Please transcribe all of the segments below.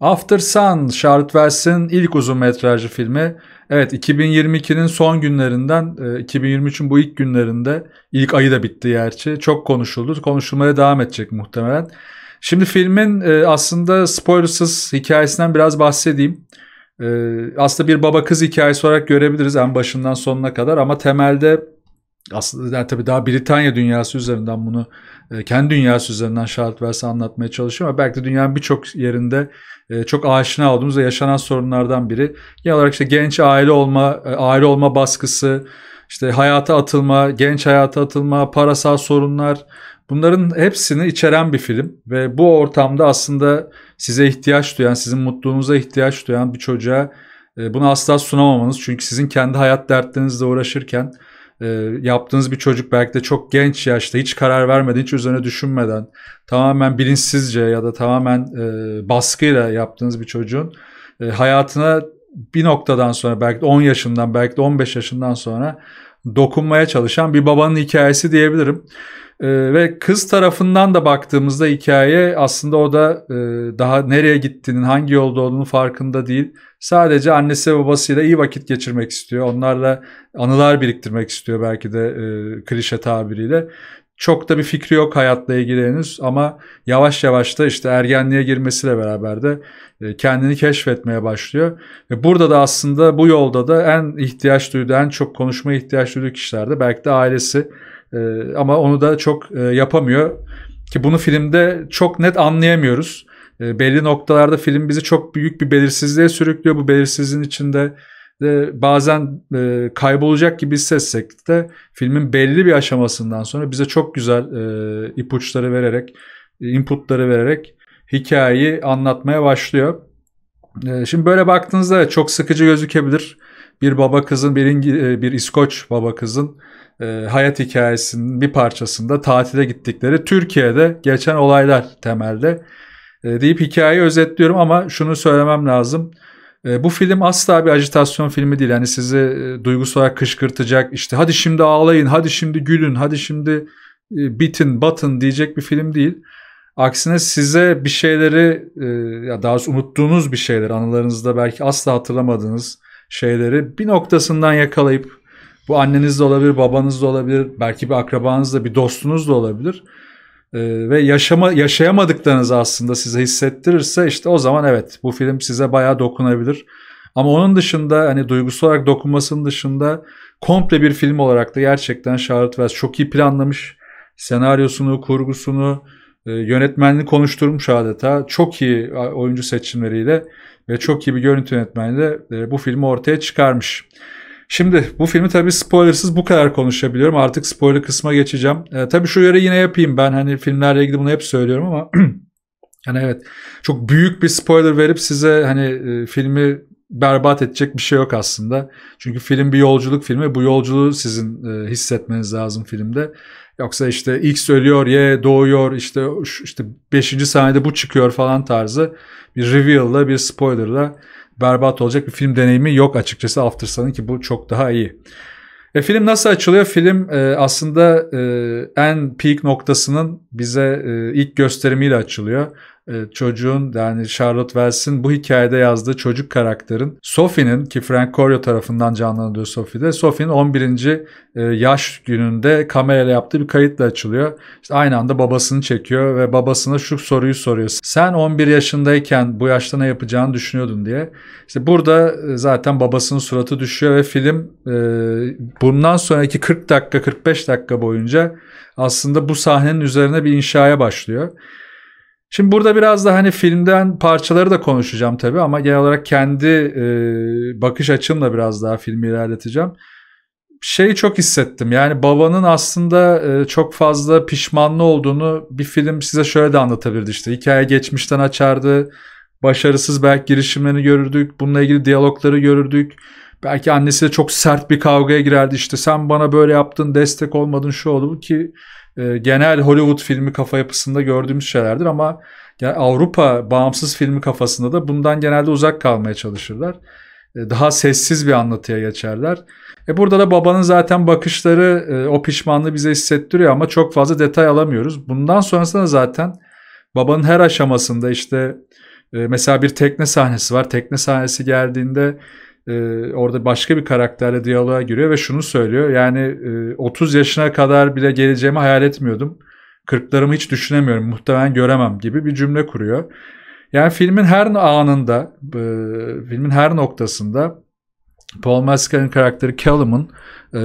After Sun, Charlotte Wells'in ilk uzun metrajlı filmi. Evet 2022'nin son günlerinden 2023'ün e, bu ilk günlerinde ilk ayı da bitti gerçi. Çok konuşuldu. Konuşulmaya devam edecek muhtemelen. Şimdi filmin e, aslında spoilersız hikayesinden biraz bahsedeyim. E, aslında bir baba kız hikayesi olarak görebiliriz en başından sonuna kadar ama temelde aslında tabii daha Britanya dünyası üzerinden bunu e, kendi dünyası üzerinden şart verse anlatmaya çalışıyor ama belki de dünyanın birçok yerinde e, çok aşina olduğumuz ve yaşanan sorunlardan biri. Genel olarak işte genç aile olma, e, aile olma baskısı, işte hayata atılma, genç hayata atılma, parasal sorunlar bunların hepsini içeren bir film ve bu ortamda aslında size ihtiyaç duyan, sizin mutluluğunuza ihtiyaç duyan bir çocuğa bunu asla sunamamanız çünkü sizin kendi hayat dertlerinizle uğraşırken e, yaptığınız bir çocuk belki de çok genç yaşta hiç karar vermeden, hiç üzerine düşünmeden tamamen bilinçsizce ya da tamamen e, baskıyla yaptığınız bir çocuğun e, hayatına bir noktadan sonra belki de 10 yaşından belki de 15 yaşından sonra dokunmaya çalışan bir babanın hikayesi diyebilirim. E, ve kız tarafından da baktığımızda hikaye aslında o da e, daha nereye gittiğinin, hangi yolda olduğunu farkında değil. Sadece annesi ve babasıyla iyi vakit geçirmek istiyor. Onlarla anılar biriktirmek istiyor belki de e, klişe tabiriyle. Çok da bir fikri yok hayatla ilgili henüz ama yavaş yavaş da işte ergenliğe girmesiyle beraber de e, kendini keşfetmeye başlıyor. Ve burada da aslında bu yolda da en ihtiyaç duyduğu, en çok konuşmaya ihtiyaç duyduğu kişilerde belki de ailesi. E, ama onu da çok e, yapamıyor. Ki bunu filmde çok net anlayamıyoruz. Belli noktalarda film bizi çok büyük bir belirsizliğe sürüklüyor. Bu belirsizliğin içinde de bazen e, kaybolacak gibi hissetsek de filmin belli bir aşamasından sonra bize çok güzel e, ipuçları vererek, inputları vererek hikayeyi anlatmaya başlıyor. Ee, şimdi böyle baktığınızda çok sıkıcı gözükebilir. Bir baba kızın, bir, İngi, e, bir İskoç baba kızın e, hayat hikayesinin bir parçasında tatile gittikleri Türkiye'de geçen olaylar temelde e, deyip hikayeyi özetliyorum ama şunu söylemem lazım. E, bu film asla bir ajitasyon filmi değil. Yani sizi e, duygusal olarak kışkırtacak işte hadi şimdi ağlayın, hadi şimdi gülün, hadi şimdi bitin, batın diyecek bir film değil. Aksine size bir şeyleri e, ya daha doğrusu unuttuğunuz bir şeyler anılarınızda belki asla hatırlamadığınız şeyleri bir noktasından yakalayıp bu anneniz de olabilir, babanız da olabilir, belki bir akrabanız da, bir dostunuz da olabilir. Ee, ve yaşama yaşayamadıklarınızı aslında size hissettirirse işte o zaman evet bu film size bayağı dokunabilir. Ama onun dışında hani duygusal olarak dokunmasının dışında komple bir film olarak da gerçekten Charlotte Wells çok iyi planlamış. Senaryosunu, kurgusunu, ee, yönetmenini konuşturmuş adeta. Çok iyi oyuncu seçimleriyle ve çok iyi bir görüntü yönetmeniyle e, bu filmi ortaya çıkarmış. Şimdi bu filmi tabii spoilersız bu kadar konuşabiliyorum. Artık spoiler kısma geçeceğim. E, tabii şu yere yine yapayım ben hani filmlerle ilgili bunu hep söylüyorum ama hani evet çok büyük bir spoiler verip size hani e, filmi berbat edecek bir şey yok aslında. Çünkü film bir yolculuk filmi. Bu yolculuğu sizin e, hissetmeniz lazım filmde. Yoksa işte X ölüyor, Y doğuyor, işte işte 5. saniyede bu çıkıyor falan tarzı bir reveal'la bir spoiler'la berbat olacak bir film deneyimi yok açıkçası After Sun'ın ki bu çok daha iyi. E, film nasıl açılıyor? Film e, aslında e, en peak noktasının bize e, ilk gösterimiyle açılıyor. E, çocuğun yani Charlotte Wells'in bu hikayede yazdığı çocuk karakterin Sophie'nin ki Frank Corio tarafından canlandırılıyor Sophie'de. Sophie'nin 11. E, yaş gününde kamerayla yaptığı bir kayıtla açılıyor. İşte aynı anda babasını çekiyor ve babasına şu soruyu soruyor. Sen 11 yaşındayken bu yaşta ne yapacağını düşünüyordun diye. İşte burada e, zaten babasının suratı düşüyor ve film bundan sonraki 40 dakika 45 dakika boyunca aslında bu sahnenin üzerine bir inşaya başlıyor. Şimdi burada biraz da hani filmden parçaları da konuşacağım tabii ama genel olarak kendi e, bakış açımla biraz daha filmi ilerleteceğim. Şeyi çok hissettim yani babanın aslında e, çok fazla pişmanlı olduğunu bir film size şöyle de anlatabilirdi işte. Hikaye geçmişten açardı, başarısız belki girişimlerini görürdük, bununla ilgili diyalogları görürdük. Belki annesiyle çok sert bir kavgaya girerdi işte sen bana böyle yaptın destek olmadın şu oldu ki e, genel Hollywood filmi kafa yapısında gördüğümüz şeylerdir ama yani Avrupa bağımsız filmi kafasında da bundan genelde uzak kalmaya çalışırlar. E, daha sessiz bir anlatıya geçerler. E burada da babanın zaten bakışları e, o pişmanlığı bize hissettiriyor ama çok fazla detay alamıyoruz. Bundan sonrasında zaten babanın her aşamasında işte e, mesela bir tekne sahnesi var. Tekne sahnesi geldiğinde ee, orada başka bir karakterle diyaloğa giriyor ve şunu söylüyor. Yani 30 e, yaşına kadar bile geleceğimi hayal etmiyordum. 40'larımı hiç düşünemiyorum. Muhtemelen göremem gibi bir cümle kuruyor. Yani filmin her anında, e, filmin her noktasında Paul Mescal'in karakteri Callum'un e,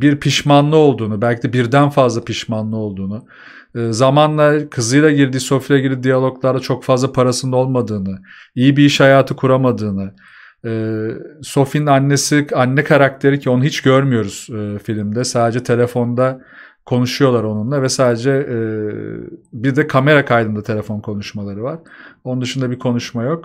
bir pişmanlı olduğunu, belki de birden fazla pişmanlı olduğunu, zamanla kızıyla girdiği, Sophie'yle girdiği diyaloglarda çok fazla parasının olmadığını, iyi bir iş hayatı kuramadığını, e, Sophie'nin annesi, anne karakteri ki onu hiç görmüyoruz e, filmde. Sadece telefonda konuşuyorlar onunla ve sadece e, bir de kamera kaydında telefon konuşmaları var. Onun dışında bir konuşma yok.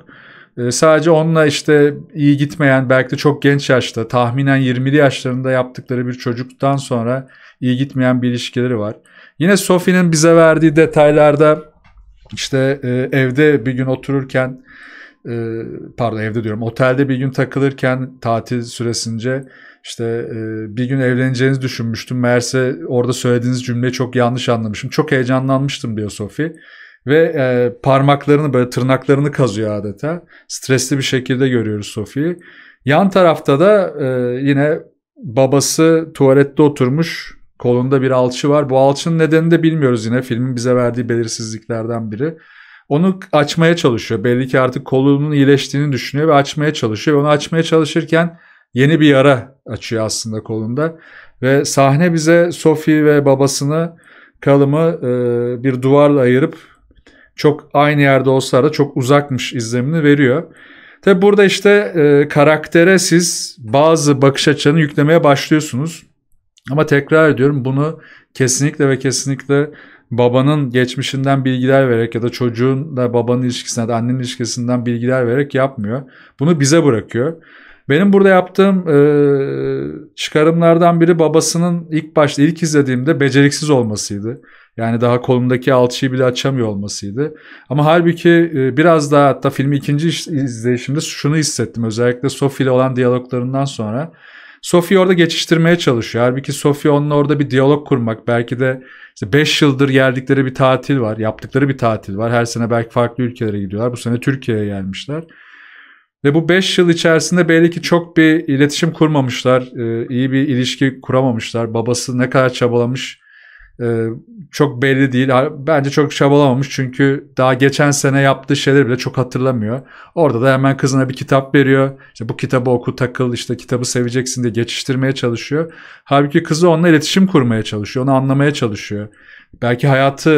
E, sadece onunla işte iyi gitmeyen belki de çok genç yaşta tahminen 20'li yaşlarında yaptıkları bir çocuktan sonra iyi gitmeyen bir ilişkileri var. Yine Sophie'nin bize verdiği detaylarda işte e, evde bir gün otururken e, pardon evde diyorum otelde bir gün takılırken tatil süresince işte e, bir gün evleneceğinizi düşünmüştüm. Meğerse orada söylediğiniz cümleyi çok yanlış anlamışım. Çok heyecanlanmıştım diyor Sofi Ve e, parmaklarını böyle tırnaklarını kazıyor adeta. Stresli bir şekilde görüyoruz Sofiyi. Yan tarafta da e, yine babası tuvalette oturmuş. Kolunda bir alçı var. Bu alçının nedenini de bilmiyoruz yine. Filmin bize verdiği belirsizliklerden biri. Onu açmaya çalışıyor. Belli ki artık kolunun iyileştiğini düşünüyor ve açmaya çalışıyor. Ve onu açmaya çalışırken yeni bir yara açıyor aslında kolunda. Ve sahne bize Sophie ve babasını kalımı e, bir duvarla ayırıp çok aynı yerde olsa da çok uzakmış izlemini veriyor. Tabi burada işte e, karaktere siz bazı bakış açılarını yüklemeye başlıyorsunuz. Ama tekrar ediyorum bunu kesinlikle ve kesinlikle babanın geçmişinden bilgiler vererek ya da çocuğun da babanın ilişkisinden annenin ilişkisinden bilgiler vererek yapmıyor. Bunu bize bırakıyor. Benim burada yaptığım e, çıkarımlardan biri babasının ilk başta ilk izlediğimde beceriksiz olmasıydı. Yani daha kolundaki alçıyı bile açamıyor olmasıydı. Ama halbuki e, biraz daha hatta filmi ikinci izleyişimde şunu hissettim. Özellikle Sophie ile olan diyaloglarından sonra. Sophie orada geçiştirmeye çalışıyor. Halbuki Sophie onunla orada bir diyalog kurmak belki de işte 5 yıldır geldikleri bir tatil var, yaptıkları bir tatil var. Her sene belki farklı ülkelere gidiyorlar. Bu sene Türkiye'ye gelmişler. Ve bu 5 yıl içerisinde belli ki çok bir iletişim kurmamışlar, e, iyi bir ilişki kuramamışlar. Babası ne kadar çabalamış ee, çok belli değil. Bence çok çabalamamış çünkü daha geçen sene yaptığı şeyleri bile çok hatırlamıyor. Orada da hemen kızına bir kitap veriyor. İşte bu kitabı oku takıl işte kitabı seveceksin diye geçiştirmeye çalışıyor. Halbuki kızı onunla iletişim kurmaya çalışıyor. Onu anlamaya çalışıyor. Belki hayatı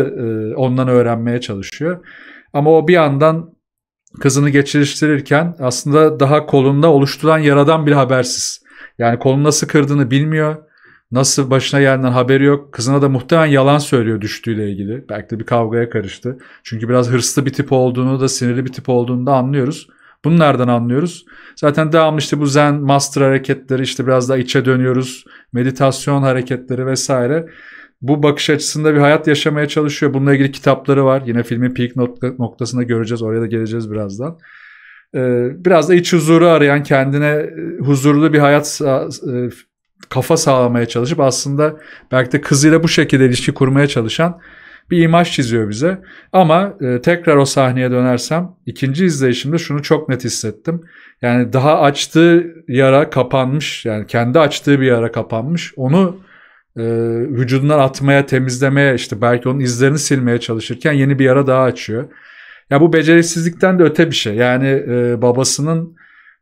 e, ondan öğrenmeye çalışıyor. Ama o bir yandan kızını geçiştirirken aslında daha kolunda oluşturan yaradan bile habersiz. Yani kolunu nasıl kırdığını bilmiyor Nasıl başına gelenden haberi yok. Kızına da muhtemelen yalan söylüyor düştüğüyle ilgili. Belki de bir kavgaya karıştı. Çünkü biraz hırslı bir tip olduğunu da sinirli bir tip olduğunu da anlıyoruz. Bunu nereden anlıyoruz? Zaten devamlı işte bu zen master hareketleri işte biraz daha içe dönüyoruz. Meditasyon hareketleri vesaire. Bu bakış açısında bir hayat yaşamaya çalışıyor. Bununla ilgili kitapları var. Yine filmin peak noktasında göreceğiz. Oraya da geleceğiz birazdan ee, biraz da iç huzuru arayan, kendine e, huzurlu bir hayat e, kafa sağlamaya çalışıp aslında belki de kızıyla bu şekilde ilişki kurmaya çalışan bir imaj çiziyor bize. Ama e, tekrar o sahneye dönersem ikinci izleyişimde şunu çok net hissettim. Yani daha açtığı yara kapanmış yani kendi açtığı bir yara kapanmış. Onu e, vücudundan atmaya, temizlemeye işte belki onun izlerini silmeye çalışırken yeni bir yara daha açıyor. Ya bu beceriksizlikten de öte bir şey. Yani e, babasının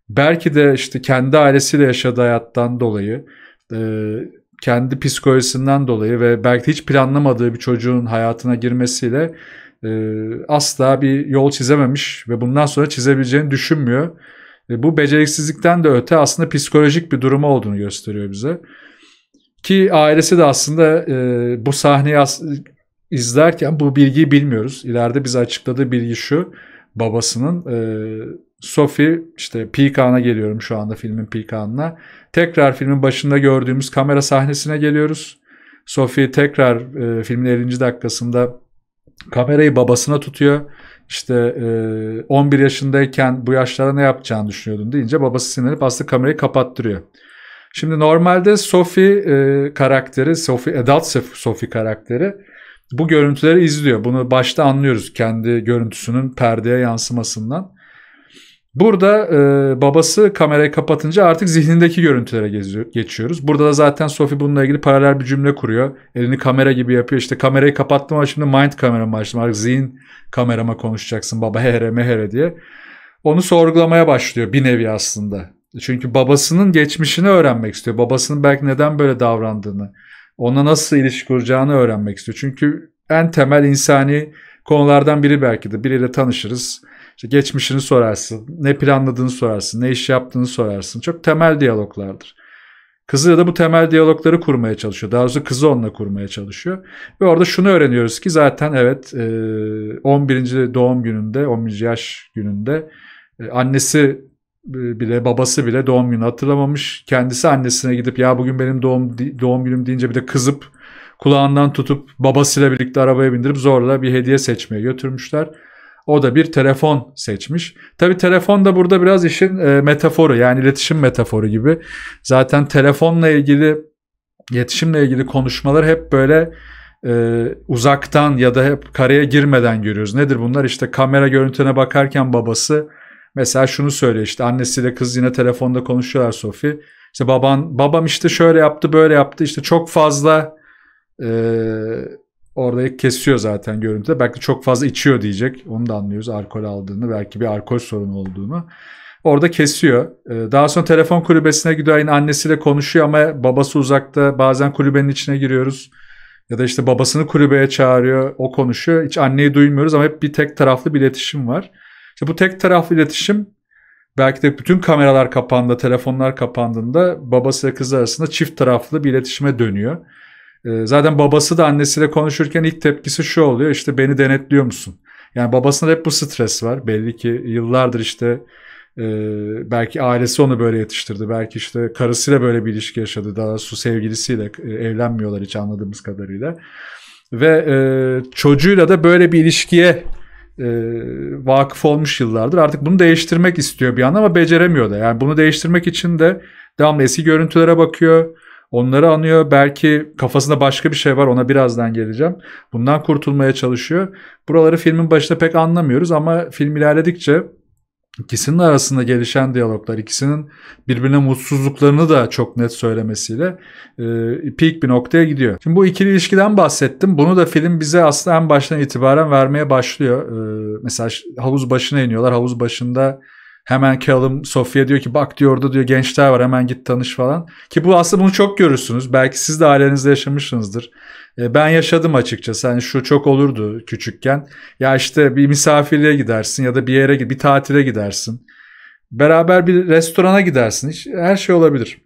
belki de işte kendi ailesiyle yaşadığı hayattan dolayı e, kendi psikolojisinden dolayı ve belki hiç planlamadığı bir çocuğun hayatına girmesiyle e, asla bir yol çizememiş ve bundan sonra çizebileceğini düşünmüyor. E, bu beceriksizlikten de öte aslında psikolojik bir durumu olduğunu gösteriyor bize. Ki ailesi de aslında e, bu sahneyi izlerken bu bilgiyi bilmiyoruz. İleride bize açıkladığı bilgi şu. Babasının e, Sophie işte Peakan'a geliyorum şu anda filmin Peakan'ına. Tekrar filmin başında gördüğümüz kamera sahnesine geliyoruz. Sophie tekrar e, filmin 50. dakikasında kamerayı babasına tutuyor. İşte e, 11 yaşındayken bu yaşlara ne yapacağını düşünüyordun deyince babası sinirlenip aslında kamerayı kapattırıyor. Şimdi normalde Sophie e, karakteri, Sophie adult Sophie karakteri bu görüntüleri izliyor. Bunu başta anlıyoruz kendi görüntüsünün perdeye yansımasından. Burada e, babası kamerayı kapatınca artık zihnindeki görüntülere geziyor, geçiyoruz. Burada da zaten Sophie bununla ilgili paralel bir cümle kuruyor. Elini kamera gibi yapıyor. İşte kamerayı kapattım ama şimdi mind kameramı açtım. Artık zihin kamerama konuşacaksın baba here mehere diye. Onu sorgulamaya başlıyor bir nevi aslında. Çünkü babasının geçmişini öğrenmek istiyor. Babasının belki neden böyle davrandığını, ona nasıl ilişki kuracağını öğrenmek istiyor. Çünkü en temel insani konulardan biri belki de biriyle tanışırız işte geçmişini sorarsın, ne planladığını sorarsın, ne iş yaptığını sorarsın. Çok temel diyaloglardır. Kızıyla da bu temel diyalogları kurmaya çalışıyor. Daha doğrusu kızı onunla kurmaya çalışıyor. Ve orada şunu öğreniyoruz ki zaten evet 11. E, doğum gününde, 11. yaş gününde e, annesi bile babası bile doğum günü hatırlamamış. Kendisi annesine gidip ya bugün benim doğum doğum günüm deyince bir de kızıp kulağından tutup babasıyla birlikte arabaya bindirip zorla bir hediye seçmeye götürmüşler. O da bir telefon seçmiş. Tabii telefon da burada biraz işin e, metaforu yani iletişim metaforu gibi. Zaten telefonla ilgili iletişimle ilgili konuşmalar hep böyle e, uzaktan ya da hep kareye girmeden görüyoruz. Nedir bunlar? İşte kamera görüntüne bakarken babası mesela şunu söylüyor işte annesiyle kız yine telefonda konuşuyorlar Sofi. İşte baban babam işte şöyle yaptı böyle yaptı işte çok fazla eee Orada kesiyor zaten görüntüde. Belki çok fazla içiyor diyecek. Onu da anlıyoruz alkol aldığını. Belki bir alkol sorunu olduğunu. Orada kesiyor. Ee, daha sonra telefon kulübesine gidiyor. Yine annesiyle konuşuyor ama babası uzakta. Bazen kulübenin içine giriyoruz. Ya da işte babasını kulübeye çağırıyor. O konuşuyor. Hiç anneyi duymuyoruz ama hep bir tek taraflı bir iletişim var. İşte bu tek taraflı iletişim belki de bütün kameralar kapandığında, telefonlar kapandığında babası ve kızı arasında çift taraflı bir iletişime dönüyor. Ee, zaten babası da annesiyle konuşurken ilk tepkisi şu oluyor işte beni denetliyor musun? Yani babasında hep bu stres var. Belli ki yıllardır işte e, belki ailesi onu böyle yetiştirdi. Belki işte karısıyla böyle bir ilişki yaşadı. Daha su sevgilisiyle e, evlenmiyorlar hiç anladığımız kadarıyla. Ve e, çocuğuyla da böyle bir ilişkiye e, vakıf olmuş yıllardır. Artık bunu değiştirmek istiyor bir an ama beceremiyor da. Yani bunu değiştirmek için de devamlı eski görüntülere bakıyor Onları anıyor. Belki kafasında başka bir şey var. Ona birazdan geleceğim. Bundan kurtulmaya çalışıyor. Buraları filmin başında pek anlamıyoruz ama film ilerledikçe ikisinin arasında gelişen diyaloglar, ikisinin birbirine mutsuzluklarını da çok net söylemesiyle e, peak bir noktaya gidiyor. Şimdi bu ikili ilişkiden bahsettim. Bunu da film bize aslında en baştan itibaren vermeye başlıyor. E, mesela havuz başına iniyorlar. Havuz başında Hemen Callum Sofya diyor ki bak diyor orada diyor gençler var hemen git tanış falan. Ki bu aslında bunu çok görürsünüz. Belki siz de ailenizde yaşamışsınızdır. E, ben yaşadım açıkçası. Hani şu çok olurdu küçükken. Ya işte bir misafirliğe gidersin ya da bir yere bir tatile gidersin. Beraber bir restorana gidersin. Hiç, her şey olabilir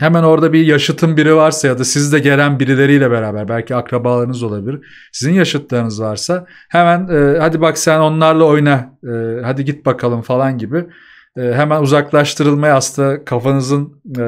hemen orada bir yaşıtın biri varsa ya da siz de gelen birileriyle beraber belki akrabalarınız olabilir. Sizin yaşıtlarınız varsa hemen e, hadi bak sen onlarla oyna e, hadi git bakalım falan gibi e, hemen uzaklaştırılmaya aslında kafanızın e,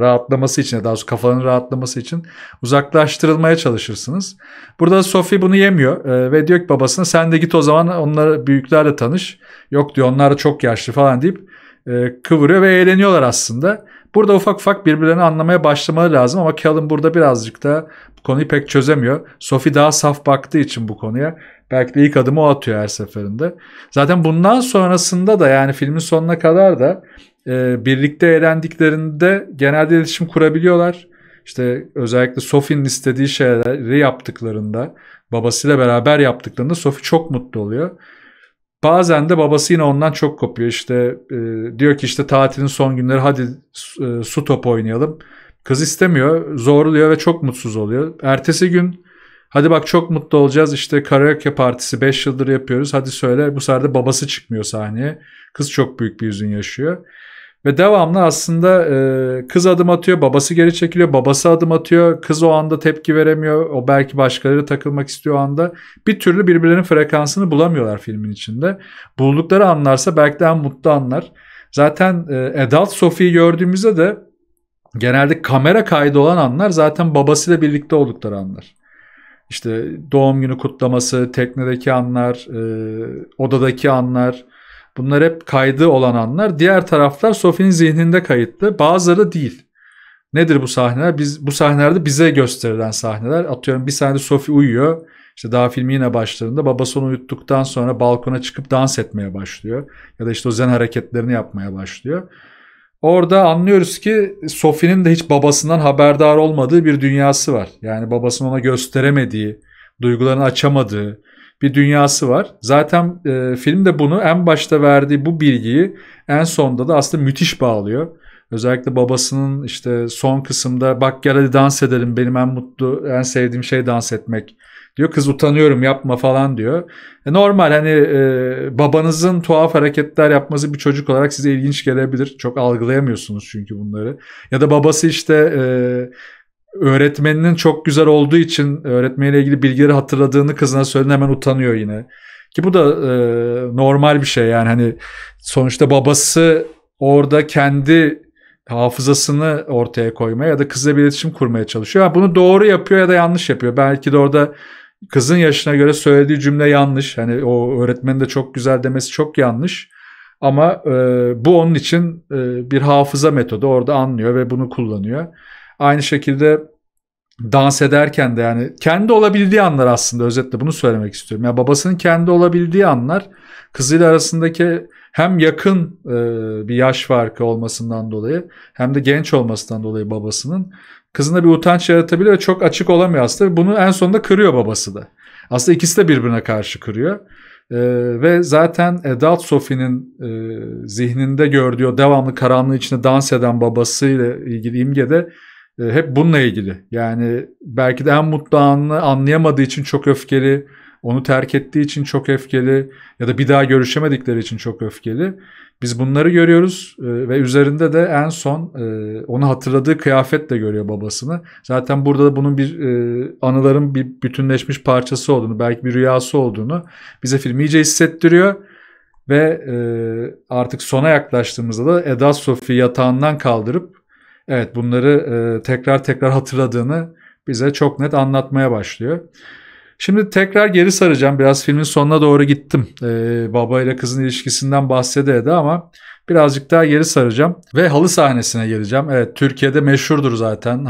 rahatlaması için daha doğrusu kafanın rahatlaması için uzaklaştırılmaya çalışırsınız. Burada Sophie bunu yemiyor e, ve diyor ki babasına sen de git o zaman onlara büyüklerle tanış. Yok diyor onlar da çok yaşlı falan deyip e, kıvırıyor ve eğleniyorlar aslında. Burada ufak ufak birbirlerini anlamaya başlamaları lazım ama Callum burada birazcık da bu konuyu pek çözemiyor. Sophie daha saf baktığı için bu konuya belki de ilk adımı o atıyor her seferinde. Zaten bundan sonrasında da yani filmin sonuna kadar da e, birlikte eğlendiklerinde genelde iletişim kurabiliyorlar. İşte özellikle Sophie'nin istediği şeyleri yaptıklarında, babasıyla beraber yaptıklarında Sophie çok mutlu oluyor. Bazen de babası yine ondan çok kopuyor işte e, diyor ki işte tatilin son günleri hadi e, su topu oynayalım. Kız istemiyor zorluyor ve çok mutsuz oluyor. Ertesi gün hadi bak çok mutlu olacağız işte karaoke partisi 5 yıldır yapıyoruz hadi söyle bu sefer de babası çıkmıyor sahneye. Kız çok büyük bir hüzün yaşıyor. Ve devamlı aslında e, kız adım atıyor, babası geri çekiliyor, babası adım atıyor. Kız o anda tepki veremiyor. O belki başkaları takılmak istiyor o anda. Bir türlü birbirlerinin frekansını bulamıyorlar filmin içinde. Buldukları anlarsa belki de en mutlu anlar. Zaten e, Adult Sophie'yi gördüğümüzde de genelde kamera kaydı olan anlar zaten babasıyla birlikte oldukları anlar. İşte doğum günü kutlaması, teknedeki anlar, e, odadaki anlar Bunlar hep kaydı olan anlar. Diğer taraflar Sophie'nin zihninde kayıtlı. Bazıları değil. Nedir bu sahneler? Biz, bu sahnelerde bize gösterilen sahneler. Atıyorum bir sahnede Sophie uyuyor. İşte daha filmi yine başlarında babası onu uyuttuktan sonra balkona çıkıp dans etmeye başlıyor. Ya da işte o zen hareketlerini yapmaya başlıyor. Orada anlıyoruz ki Sophie'nin de hiç babasından haberdar olmadığı bir dünyası var. Yani babasının ona gösteremediği, duygularını açamadığı, bir dünyası var. Zaten e, film de bunu en başta verdiği bu bilgiyi en sonda da aslında müthiş bağlıyor. Özellikle babasının işte son kısımda bak gel hadi dans edelim benim en mutlu en sevdiğim şey dans etmek diyor. Kız utanıyorum yapma falan diyor. E, normal hani e, babanızın tuhaf hareketler yapması bir çocuk olarak size ilginç gelebilir. Çok algılayamıyorsunuz çünkü bunları. Ya da babası işte e, öğretmeninin çok güzel olduğu için öğretmeniyle ilgili bilgileri hatırladığını kızına söylediğinde hemen utanıyor yine. Ki bu da e, normal bir şey yani hani sonuçta babası orada kendi hafızasını ortaya koymaya ya da kızla bir iletişim kurmaya çalışıyor. Yani bunu doğru yapıyor ya da yanlış yapıyor. Belki de orada kızın yaşına göre söylediği cümle yanlış. Hani o öğretmenin de çok güzel demesi çok yanlış. Ama e, bu onun için e, bir hafıza metodu. Orada anlıyor ve bunu kullanıyor. Aynı şekilde dans ederken de yani kendi olabildiği anlar aslında özetle bunu söylemek istiyorum. Ya yani babasının kendi olabildiği anlar kızıyla arasındaki hem yakın e, bir yaş farkı olmasından dolayı hem de genç olmasından dolayı babasının kızına bir utanç yaratabiliyor ve çok açık olamıyor aslında. Bunu en sonunda kırıyor babası da. Aslında ikisi de birbirine karşı kırıyor. Ee, ve zaten Adult Sophie'nin e, zihninde gördüğü devamlı karanlığı içinde dans eden babasıyla ilgili imge de. E, hep bununla ilgili. Yani belki de en mutlu anını anlayamadığı için çok öfkeli, onu terk ettiği için çok öfkeli ya da bir daha görüşemedikleri için çok öfkeli. Biz bunları görüyoruz e, ve üzerinde de en son e, onu hatırladığı kıyafetle görüyor babasını. Zaten burada da bunun bir anıların bir bütünleşmiş parçası olduğunu, belki bir rüyası olduğunu bize film iyice hissettiriyor. Ve artık sona yaklaştığımızda da Eda Sofi yatağından kaldırıp evet bunları e, tekrar tekrar hatırladığını bize çok net anlatmaya başlıyor. Şimdi tekrar geri saracağım. Biraz filmin sonuna doğru gittim. Ee, baba ile kızın ilişkisinden bahsede ama birazcık daha geri saracağım ve halı sahnesine geleceğim. Evet Türkiye'de meşhurdur zaten.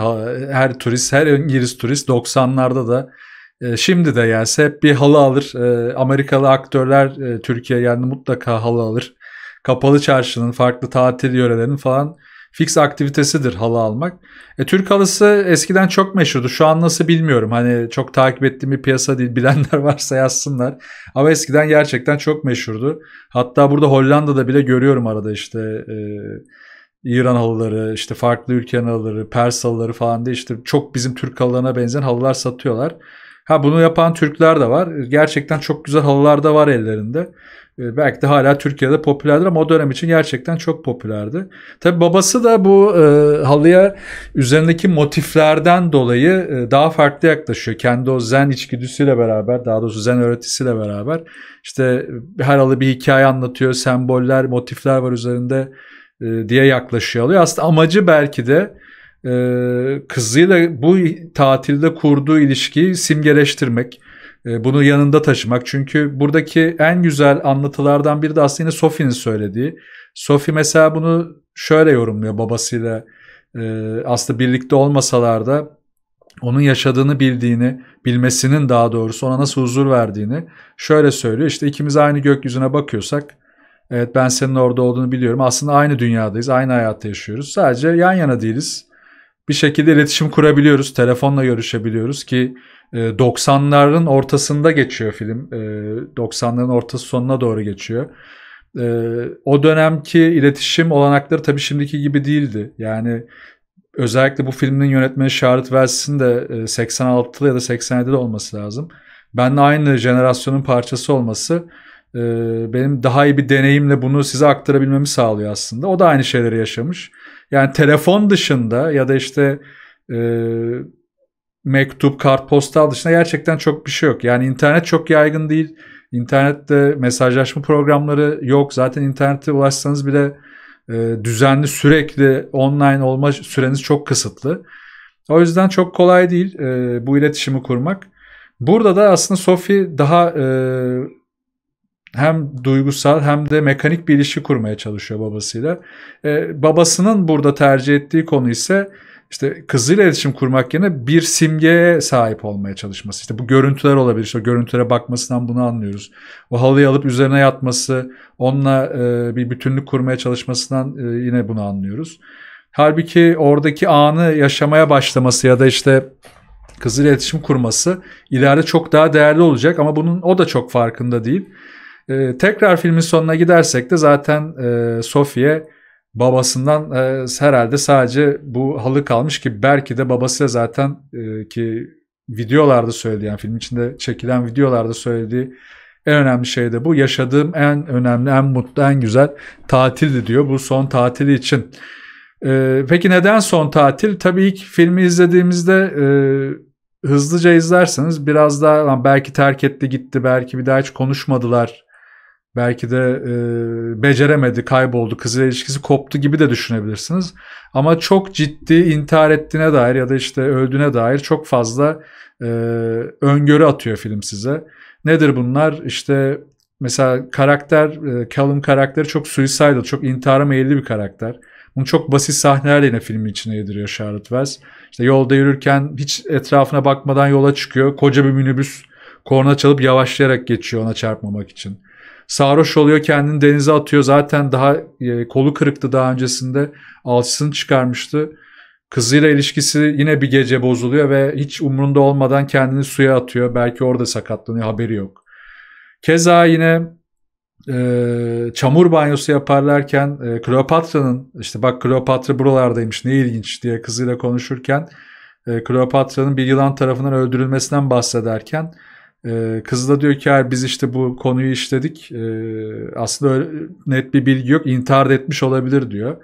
Her turist, her İngiliz turist 90'larda da e, şimdi de gelse hep bir halı alır. E, Amerikalı aktörler e, Türkiye'ye geldi mutlaka halı alır. Kapalı çarşının, farklı tatil yörelerinin falan fix aktivitesidir halı almak. E, Türk halısı eskiden çok meşhurdu. Şu an nasıl bilmiyorum. Hani çok takip ettiğim bir piyasa değil. Bilenler varsa yazsınlar. Ama eskiden gerçekten çok meşhurdu. Hatta burada Hollanda'da bile görüyorum arada işte e, İran halıları, işte farklı ülkenin halıları, Pers halıları falan diye işte çok bizim Türk halılarına benzeyen halılar satıyorlar. Ha bunu yapan Türkler de var. Gerçekten çok güzel halılar da var ellerinde. Ee, belki de hala Türkiye'de popülerdir ama o dönem için gerçekten çok popülerdi. Tabi babası da bu e, halıya üzerindeki motiflerden dolayı e, daha farklı yaklaşıyor. Kendi o zen içgüdüsüyle beraber daha doğrusu zen öğretisiyle beraber işte e, her halı bir hikaye anlatıyor, semboller, motifler var üzerinde e, diye yaklaşıyor alıyor. Aslında amacı belki de e, kızıyla bu tatilde kurduğu ilişkiyi simgeleştirmek ee, bunu yanında taşımak. Çünkü buradaki en güzel anlatılardan biri de aslında yine Sophie'nin söylediği. Sophie mesela bunu şöyle yorumluyor babasıyla. Ee, aslında birlikte olmasalar da onun yaşadığını bildiğini, bilmesinin daha doğrusu ona nasıl huzur verdiğini şöyle söylüyor. İşte ikimiz aynı gökyüzüne bakıyorsak evet ben senin orada olduğunu biliyorum. Aslında aynı dünyadayız, aynı hayatta yaşıyoruz. Sadece yan yana değiliz. Bir şekilde iletişim kurabiliyoruz, telefonla görüşebiliyoruz ki 90'ların ee, ortasında geçiyor film. 90'ların ee, ortası sonuna doğru geçiyor. Ee, o dönemki iletişim olanakları tabii şimdiki gibi değildi. Yani özellikle bu filmin yönetmeni Charlotte Wells'in de 86'lı e, ya da 87'li olması lazım. Ben de aynı jenerasyonun parçası olması e, benim daha iyi bir deneyimle bunu size aktarabilmemi sağlıyor aslında. O da aynı şeyleri yaşamış. Yani telefon dışında ya da işte e, mektup, kartpostal dışında gerçekten çok bir şey yok. Yani internet çok yaygın değil. İnternette mesajlaşma programları yok. Zaten internete ulaşsanız bile e, düzenli sürekli online olma süreniz çok kısıtlı. O yüzden çok kolay değil e, bu iletişimi kurmak. Burada da aslında Sophie daha e, hem duygusal hem de mekanik bir ilişki kurmaya çalışıyor babasıyla. E, babasının burada tercih ettiği konu ise işte kızıyla iletişim kurmak yerine bir simgeye sahip olmaya çalışması. İşte bu görüntüler olabilir. İşte görüntülere bakmasından bunu anlıyoruz. O halıyı alıp üzerine yatması, onunla e, bir bütünlük kurmaya çalışmasından e, yine bunu anlıyoruz. Halbuki oradaki anı yaşamaya başlaması ya da işte kızıyla iletişim kurması ileride çok daha değerli olacak ama bunun o da çok farkında değil. E, tekrar filmin sonuna gidersek de zaten e, Sophie'ye babasından e, herhalde sadece bu halı kalmış ki belki de babası zaten e, ki videolarda söyledi yani film içinde çekilen videolarda söylediği en önemli şey de bu. Yaşadığım en önemli, en mutlu, en güzel tatildi diyor. Bu son tatili için. E, peki neden son tatil? Tabii ilk filmi izlediğimizde e, hızlıca izlerseniz biraz daha belki terk etti gitti, belki bir daha hiç konuşmadılar Belki de e, beceremedi, kayboldu, kızıyla ilişkisi koptu gibi de düşünebilirsiniz. Ama çok ciddi intihar ettiğine dair ya da işte öldüğüne dair çok fazla e, öngörü atıyor film size. Nedir bunlar? İşte mesela karakter, e, Callum karakteri çok suicidal, çok intihara meyilli bir karakter. Bunu çok basit sahnelerle yine filmin içine yediriyor Charlotte Wells. İşte yolda yürürken hiç etrafına bakmadan yola çıkıyor. Koca bir minibüs korna çalıp yavaşlayarak geçiyor ona çarpmamak için sarhoş oluyor kendini denize atıyor. Zaten daha e, kolu kırıktı daha öncesinde. Alçısını çıkarmıştı. Kızıyla ilişkisi yine bir gece bozuluyor ve hiç umrunda olmadan kendini suya atıyor. Belki orada sakatlanıyor haberi yok. Keza yine e, çamur banyosu yaparlarken e, Kleopatra'nın işte bak Kleopatra buralardaymış ne ilginç diye kızıyla konuşurken e, Kleopatra'nın bir yılan tarafından öldürülmesinden bahsederken e, ee, kız da diyor ki biz işte bu konuyu işledik. Ee, aslında öyle net bir bilgi yok. İntihar etmiş olabilir diyor.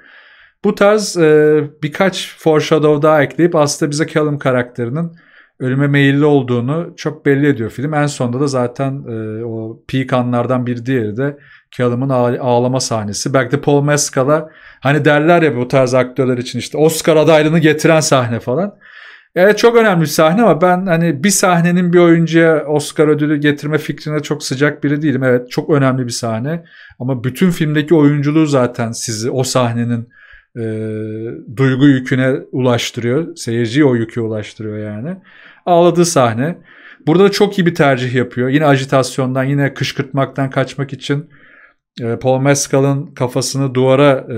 Bu tarz e, birkaç foreshadow daha ekleyip aslında bize Callum karakterinin ölüme meyilli olduğunu çok belli ediyor film. En sonunda da zaten e, o peak anlardan bir diğeri de Callum'un ağlama sahnesi. Belki de Paul Mescal'a hani derler ya bu tarz aktörler için işte Oscar adaylığını getiren sahne falan. Evet çok önemli bir sahne ama ben hani bir sahnenin bir oyuncuya Oscar ödülü getirme fikrine çok sıcak biri değilim. Evet çok önemli bir sahne ama bütün filmdeki oyunculuğu zaten sizi o sahnenin e, duygu yüküne ulaştırıyor. Seyirciyi o yükü ulaştırıyor yani. Ağladığı sahne. Burada da çok iyi bir tercih yapıyor. Yine ajitasyondan yine kışkırtmaktan kaçmak için ee, Paul Mescal'ın kafasını duvara e,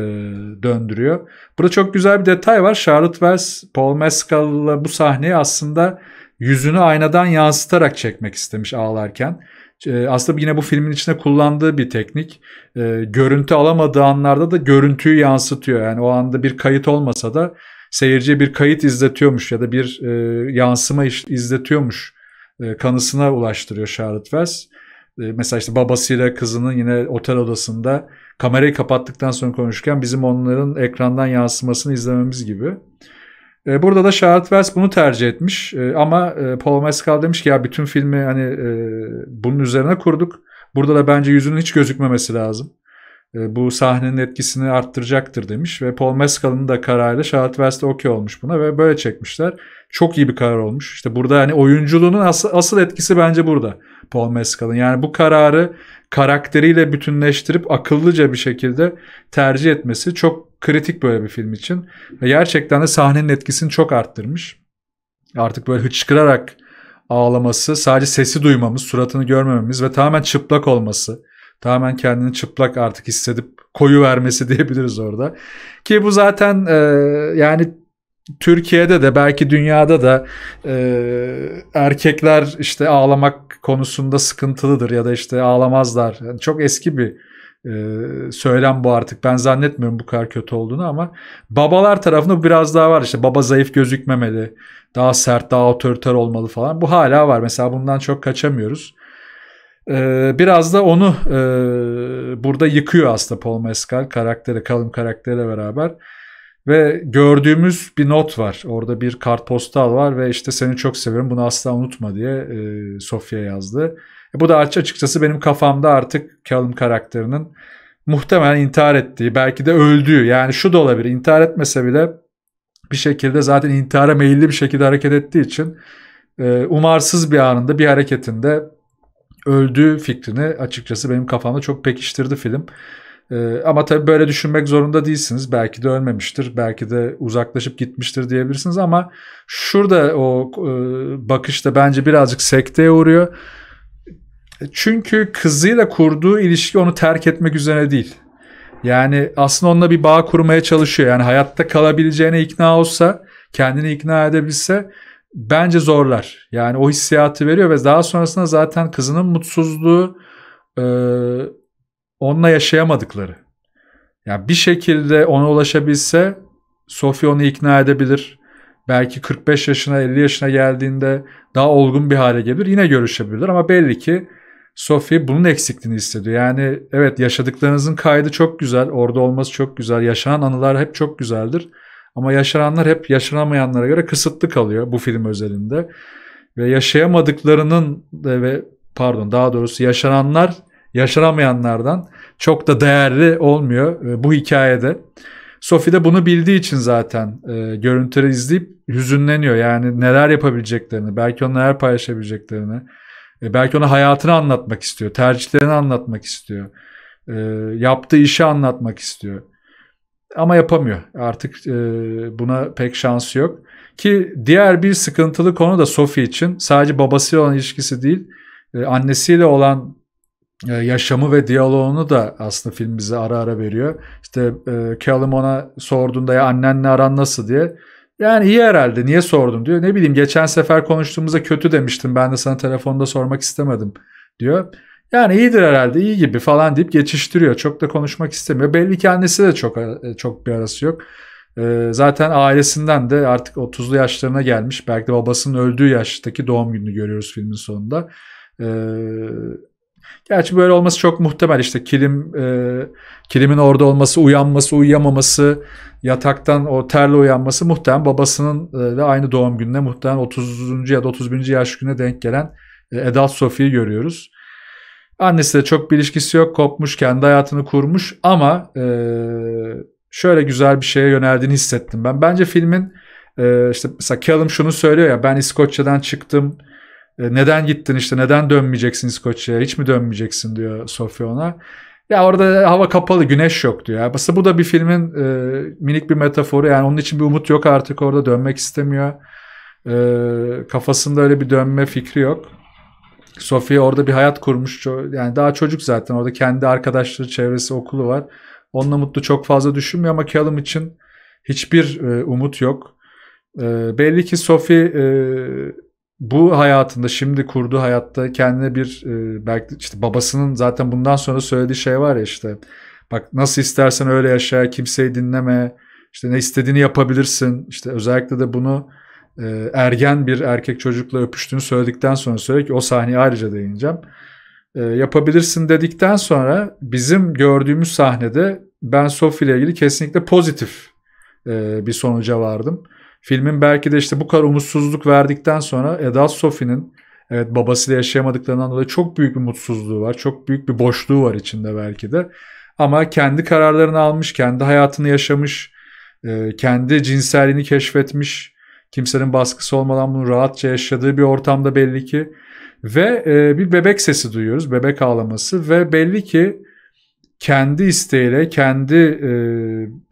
döndürüyor. Burada çok güzel bir detay var. Charlotte Wells Paul Mescal'la bu sahneyi aslında yüzünü aynadan yansıtarak çekmek istemiş ağlarken. E, aslında yine bu filmin içinde kullandığı bir teknik. E, görüntü alamadığı anlarda da görüntüyü yansıtıyor. Yani o anda bir kayıt olmasa da seyirciye bir kayıt izletiyormuş ya da bir e, yansıma izletiyormuş e, kanısına ulaştırıyor Charlotte Wells. E, mesela işte babasıyla kızının yine otel odasında kamerayı kapattıktan sonra konuşurken bizim onların ekrandan yansımasını izlememiz gibi. E, burada da Charlotte Wells bunu tercih etmiş e, ama Paul Mescal demiş ki ya bütün filmi hani bunun üzerine kurduk. Burada da bence yüzünün hiç gözükmemesi lazım. E, bu sahnenin etkisini arttıracaktır demiş ve Paul Mescal'ın da kararıyla Charlotte West okey olmuş buna ve böyle çekmişler. Çok iyi bir karar olmuş. İşte burada yani oyunculuğunun asıl, asıl etkisi bence burada Paul Mescal'ın. Yani bu kararı karakteriyle bütünleştirip akıllıca bir şekilde tercih etmesi çok kritik böyle bir film için. Ve gerçekten de sahnenin etkisini çok arttırmış. Artık böyle hıçkırarak ağlaması, sadece sesi duymamız, suratını görmememiz ve tamamen çıplak olması tamamen kendini çıplak artık hissedip koyu vermesi diyebiliriz orada. Ki bu zaten e, yani Türkiye'de de belki dünyada da e, erkekler işte ağlamak konusunda sıkıntılıdır ya da işte ağlamazlar. Yani çok eski bir e, söylem bu artık. Ben zannetmiyorum bu kadar kötü olduğunu ama babalar tarafında biraz daha var. işte baba zayıf gözükmemeli, daha sert, daha otoriter olmalı falan. Bu hala var. Mesela bundan çok kaçamıyoruz. Ee, biraz da onu e, burada yıkıyor aslında Paul Mescal karakteri, kalın karakteriyle beraber. Ve gördüğümüz bir not var. Orada bir kartpostal var ve işte seni çok seviyorum bunu asla unutma diye e, Sofya yazdı. E, bu da açıkçası benim kafamda artık Callum karakterinin muhtemelen intihar ettiği, belki de öldüğü. Yani şu da olabilir. intihar etmese bile bir şekilde zaten intihara meyilli bir şekilde hareket ettiği için e, umarsız bir anında bir hareketinde öldü fikrini açıkçası benim kafamda çok pekiştirdi film. Ee, ama tabii böyle düşünmek zorunda değilsiniz. Belki de ölmemiştir, belki de uzaklaşıp gitmiştir diyebilirsiniz ama şurada o e, bakışta bence birazcık sekteye uğruyor. Çünkü kızıyla kurduğu ilişki onu terk etmek üzerine değil. Yani aslında onunla bir bağ kurmaya çalışıyor. Yani hayatta kalabileceğine ikna olsa, kendini ikna edebilse bence zorlar. Yani o hissiyatı veriyor ve daha sonrasında zaten kızının mutsuzluğu e, onunla yaşayamadıkları. Yani bir şekilde ona ulaşabilse Sofya onu ikna edebilir. Belki 45 yaşına 50 yaşına geldiğinde daha olgun bir hale gelir. Yine görüşebilir ama belli ki Sophie bunun eksikliğini hissediyor. Yani evet yaşadıklarınızın kaydı çok güzel. Orada olması çok güzel. Yaşanan anılar hep çok güzeldir. Ama yaşananlar hep yaşanamayanlara göre kısıtlı kalıyor bu film özelinde. Ve yaşayamadıklarının ve pardon daha doğrusu yaşananlar yaşanamayanlardan çok da değerli olmuyor e, bu hikayede. Sophie de bunu bildiği için zaten e, görüntüleri izleyip hüzünleniyor. Yani neler yapabileceklerini, belki ona neler paylaşabileceklerini, e, belki ona hayatını anlatmak istiyor, tercihlerini anlatmak istiyor, e, yaptığı işi anlatmak istiyor. Ama yapamıyor. Artık e, buna pek şansı yok. Ki diğer bir sıkıntılı konu da Sophie için sadece babasıyla olan ilişkisi değil, e, annesiyle olan e, yaşamı ve diyaloğunu da aslında film bize ara ara veriyor. İşte e, Callum ona sorduğunda ya annenle aran nasıl diye. Yani iyi herhalde niye sordun diyor. Ne bileyim geçen sefer konuştuğumuzda kötü demiştim ben de sana telefonda sormak istemedim diyor. Yani iyidir herhalde iyi gibi falan deyip geçiştiriyor. Çok da konuşmak istemiyor. Belli ki annesi de çok e, çok bir arası yok. E, zaten ailesinden de artık 30'lu yaşlarına gelmiş. Belki de babasının öldüğü yaştaki doğum gününü görüyoruz filmin sonunda. E, gerçi böyle olması çok muhtemel. İşte kilim kilimin orada olması, uyanması, uyuyamaması, yataktan o terle uyanması muhtemelen babasının da aynı doğum gününe muhtemelen 30. ya da 31. yaş gününe denk gelen Edal Sophie'yi görüyoruz. Annesiyle çok bir ilişkisi yok. Kopmuş, kendi hayatını kurmuş ama e, şöyle güzel bir şeye yöneldiğini hissettim ben. Bence filmin e, işte mesela Callum şunu söylüyor ya ben İskoçya'dan çıktım. E, neden gittin işte neden dönmeyeceksin İskoçya'ya hiç mi dönmeyeceksin diyor Sophie ona. Ya orada hava kapalı güneş yok diyor. Yani aslında bu da bir filmin e, minik bir metaforu. Yani onun için bir umut yok artık orada dönmek istemiyor. E, kafasında öyle bir dönme fikri yok. Sofia orada bir hayat kurmuş. Yani daha çocuk zaten. Orada kendi arkadaşları, çevresi, okulu var. Onunla mutlu çok fazla düşünmüyor ama Callum için hiçbir e, umut yok. E, belli ki Sophie e, bu hayatında şimdi kurduğu hayatta kendine bir e, belki işte babasının zaten bundan sonra söylediği şey var ya işte bak nasıl istersen öyle yaşa kimseyi dinleme işte ne istediğini yapabilirsin işte özellikle de bunu e, ergen bir erkek çocukla öpüştüğünü söyledikten sonra söyle ki o sahneyi ayrıca değineceğim. E, yapabilirsin dedikten sonra bizim gördüğümüz sahnede ben Sophie ile ilgili kesinlikle pozitif e, bir sonuca vardım. Filmin belki de işte bu kadar umutsuzluk verdikten sonra Eda Sophie'nin evet babasıyla yaşayamadıklarından dolayı çok büyük bir mutsuzluğu var. Çok büyük bir boşluğu var içinde belki de. Ama kendi kararlarını almış, kendi hayatını yaşamış, e, kendi cinselliğini keşfetmiş, Kimsenin baskısı olmadan bunu rahatça yaşadığı bir ortamda belli ki. Ve e, bir bebek sesi duyuyoruz, bebek ağlaması ve belli ki kendi isteğiyle, kendi e,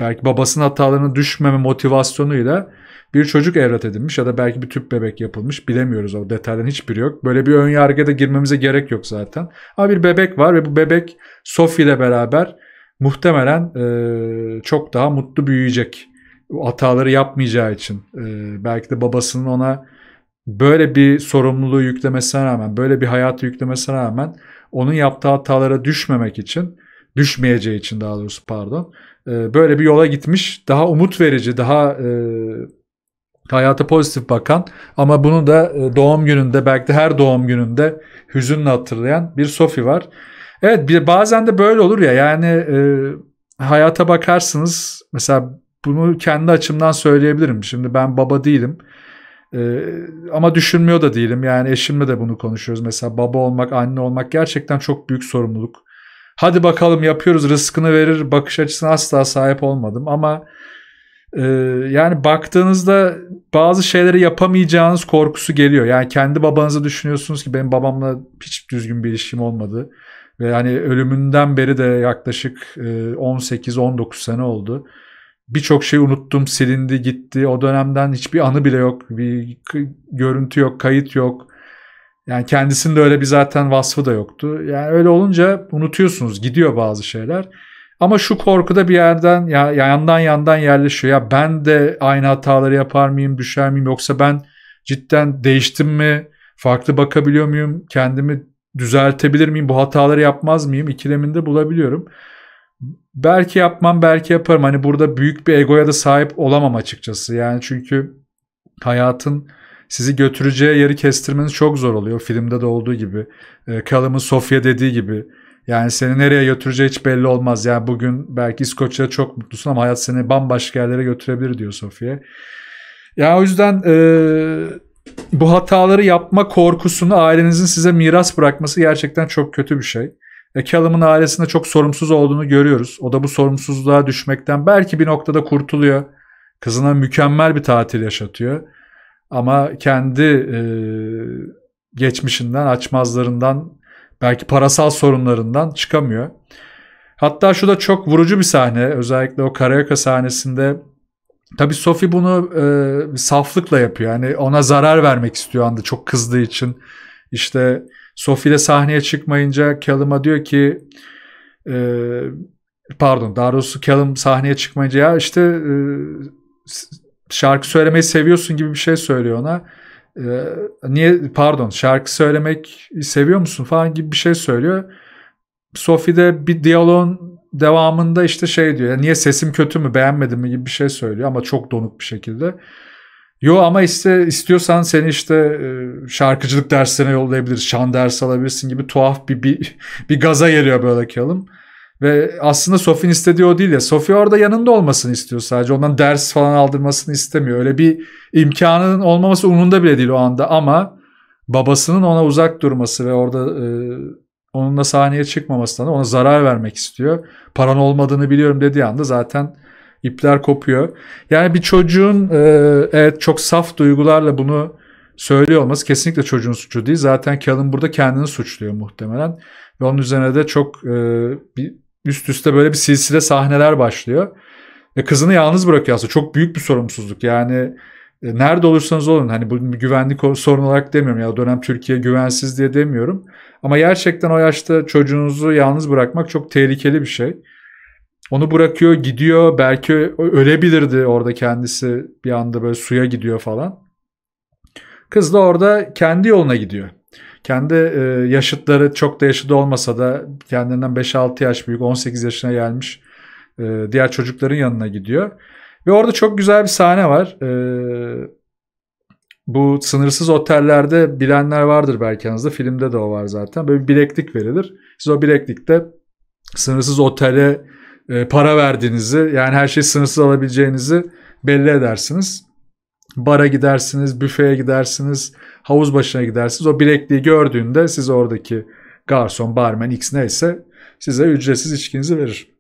belki babasının hatalarına düşmeme motivasyonuyla bir çocuk evlat edilmiş ya da belki bir tüp bebek yapılmış bilemiyoruz o detayların hiçbiri yok. Böyle bir ön yargıya da girmemize gerek yok zaten. Ama bir bebek var ve bu bebek Sophie ile beraber muhtemelen e, çok daha mutlu büyüyecek o hataları yapmayacağı için e, belki de babasının ona böyle bir sorumluluğu yüklemesine rağmen, böyle bir hayatı yüklemesine rağmen onun yaptığı hatalara düşmemek için, düşmeyeceği için daha doğrusu pardon, e, böyle bir yola gitmiş, daha umut verici, daha e, hayata pozitif bakan ama bunu da e, doğum gününde belki de her doğum gününde hüzünle hatırlayan bir Sophie var. Evet bir bazen de böyle olur ya yani e, hayata bakarsınız mesela bunu kendi açımdan söyleyebilirim. Şimdi ben baba değilim. Ee, ama düşünmüyor da değilim. Yani eşimle de bunu konuşuyoruz. Mesela baba olmak, anne olmak gerçekten çok büyük sorumluluk. Hadi bakalım yapıyoruz rızkını verir bakış açısına asla sahip olmadım ama e, yani baktığınızda bazı şeyleri yapamayacağınız korkusu geliyor. Yani kendi babanızı düşünüyorsunuz ki benim babamla hiç düzgün bir ilişkim olmadı. Ve yani ölümünden beri de yaklaşık e, 18-19 sene oldu birçok şey unuttum, silindi, gitti. O dönemden hiçbir anı bile yok. Bir görüntü yok, kayıt yok. Yani kendisinde öyle bir zaten vasfı da yoktu. Yani öyle olunca unutuyorsunuz, gidiyor bazı şeyler. Ama şu korkuda bir yerden ya yandan yandan yerleşiyor. Ya ben de aynı hataları yapar mıyım, düşer miyim yoksa ben cidden değiştim mi? Farklı bakabiliyor muyum? Kendimi düzeltebilir miyim? Bu hataları yapmaz mıyım? İkileminde bulabiliyorum belki yapmam belki yaparım. Hani burada büyük bir egoya da sahip olamam açıkçası. Yani çünkü hayatın sizi götüreceği yeri kestirmeniz çok zor oluyor. Filmde de olduğu gibi. E, ee, Callum'ın Sofya dediği gibi. Yani seni nereye götüreceği hiç belli olmaz. Yani bugün belki İskoçya'da çok mutlusun ama hayat seni bambaşka yerlere götürebilir diyor Sofya. Ya yani o yüzden e, bu hataları yapma korkusunu ailenizin size miras bırakması gerçekten çok kötü bir şey. E, Callum'un ailesinde çok sorumsuz olduğunu görüyoruz. O da bu sorumsuzluğa düşmekten belki bir noktada kurtuluyor. Kızına mükemmel bir tatil yaşatıyor. Ama kendi e, geçmişinden, açmazlarından, belki parasal sorunlarından çıkamıyor. Hatta şu da çok vurucu bir sahne. Özellikle o karayaka sahnesinde Tabii Sophie bunu e, saflıkla yapıyor. Yani ona zarar vermek istiyor anda çok kızdığı için. İşte Sophie de sahneye çıkmayınca Callum'a diyor ki e, pardon daha doğrusu Callum sahneye çıkmayınca ya işte e, şarkı söylemeyi seviyorsun gibi bir şey söylüyor ona. E, niye pardon şarkı söylemek seviyor musun falan gibi bir şey söylüyor. Sophie de bir diyalon devamında işte şey diyor. Niye sesim kötü mü beğenmedin mi gibi bir şey söylüyor ama çok donuk bir şekilde. Yo ama işte istiyorsan seni işte e, şarkıcılık dersine yollayabiliriz, şan dersi alabilirsin gibi tuhaf bir bir, bir gaza geliyor böyle Callum. Ve aslında Sophie'nin istediği o değil ya. Sophie orada yanında olmasını istiyor sadece. Ondan ders falan aldırmasını istemiyor. Öyle bir imkanının olmaması umurunda bile değil o anda ama babasının ona uzak durması ve orada e, onunla sahneye çıkmamasından ona zarar vermek istiyor. Paran olmadığını biliyorum dediği anda zaten İpler kopuyor. Yani bir çocuğun e, evet çok saf duygularla bunu söylüyor olması kesinlikle çocuğun suçu değil. Zaten Callum burada kendini suçluyor muhtemelen. Ve onun üzerine de çok e, bir, üst üste böyle bir silsile sahneler başlıyor. Ve kızını yalnız bırakıyor aslında. Çok büyük bir sorumsuzluk. Yani e, nerede olursanız olun hani bu güvenlik sorun olarak demiyorum ya dönem Türkiye güvensiz diye demiyorum. Ama gerçekten o yaşta çocuğunuzu yalnız bırakmak çok tehlikeli bir şey. Onu bırakıyor gidiyor belki ölebilirdi orada kendisi bir anda böyle suya gidiyor falan. Kız da orada kendi yoluna gidiyor. Kendi e, yaşıtları çok da yaşıtı olmasa da kendinden 5-6 yaş büyük 18 yaşına gelmiş e, diğer çocukların yanına gidiyor. Ve orada çok güzel bir sahne var. E, bu sınırsız otellerde bilenler vardır belki aranızda. Filmde de o var zaten. Böyle bir bileklik verilir. Siz o bileklikte sınırsız otele e, para verdiğinizi yani her şeyi sınırsız alabileceğinizi belli edersiniz. Bara gidersiniz, büfeye gidersiniz, havuz başına gidersiniz. O bilekliği gördüğünde siz oradaki garson, barmen, x neyse size ücretsiz içkinizi verir.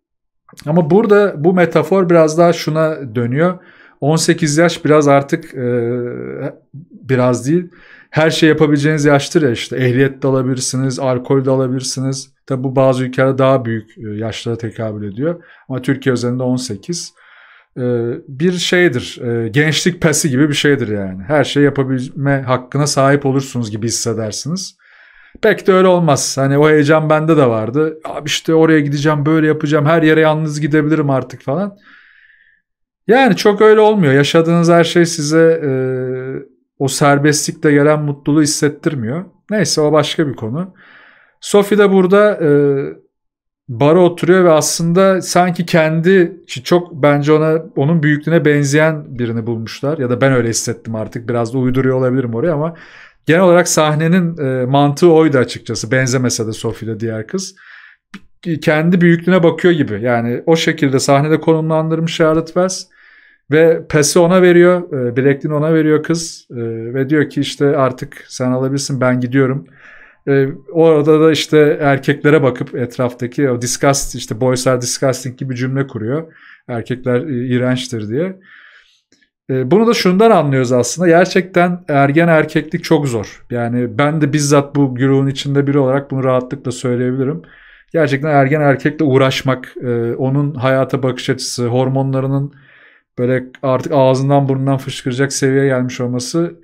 Ama burada bu metafor biraz daha şuna dönüyor. 18 yaş biraz artık e, biraz değil her şey yapabileceğiniz yaştır ya işte. Ehliyet de alabilirsiniz, alkol de alabilirsiniz. Tabi bu bazı ülkelerde daha büyük e, yaşlara tekabül ediyor. Ama Türkiye üzerinde 18. E, bir şeydir, e, gençlik pesi gibi bir şeydir yani. Her şey yapabilme hakkına sahip olursunuz gibi hissedersiniz. Pek de öyle olmaz. Hani o heyecan bende de vardı. Abi işte oraya gideceğim, böyle yapacağım, her yere yalnız gidebilirim artık falan. Yani çok öyle olmuyor. Yaşadığınız her şey size o serbestlikte gelen mutluluğu hissettirmiyor. Neyse o başka bir konu. Sophie de burada e, bara oturuyor ve aslında sanki kendi çok bence ona onun büyüklüğüne benzeyen birini bulmuşlar. Ya da ben öyle hissettim artık biraz da uyduruyor olabilirim oraya ama genel olarak sahnenin e, mantığı oydu açıkçası. Benzemese de Sophie ile diğer kız. Kendi büyüklüğüne bakıyor gibi. Yani o şekilde sahnede konumlandırmış Charlotte Wells. Ve pesi ona veriyor, e, bilekliğini ona veriyor kız e, ve diyor ki işte artık sen alabilirsin ben gidiyorum. E, orada da işte erkeklere bakıp etraftaki o disgust işte boys are disgusting gibi cümle kuruyor. Erkekler e, iğrençtir diye. E, bunu da şundan anlıyoruz aslında. Gerçekten ergen erkeklik çok zor. Yani ben de bizzat bu güruhun içinde biri olarak bunu rahatlıkla söyleyebilirim. Gerçekten ergen erkekle uğraşmak, e, onun hayata bakış açısı, hormonlarının böyle artık ağzından burnundan fışkıracak seviyeye gelmiş olması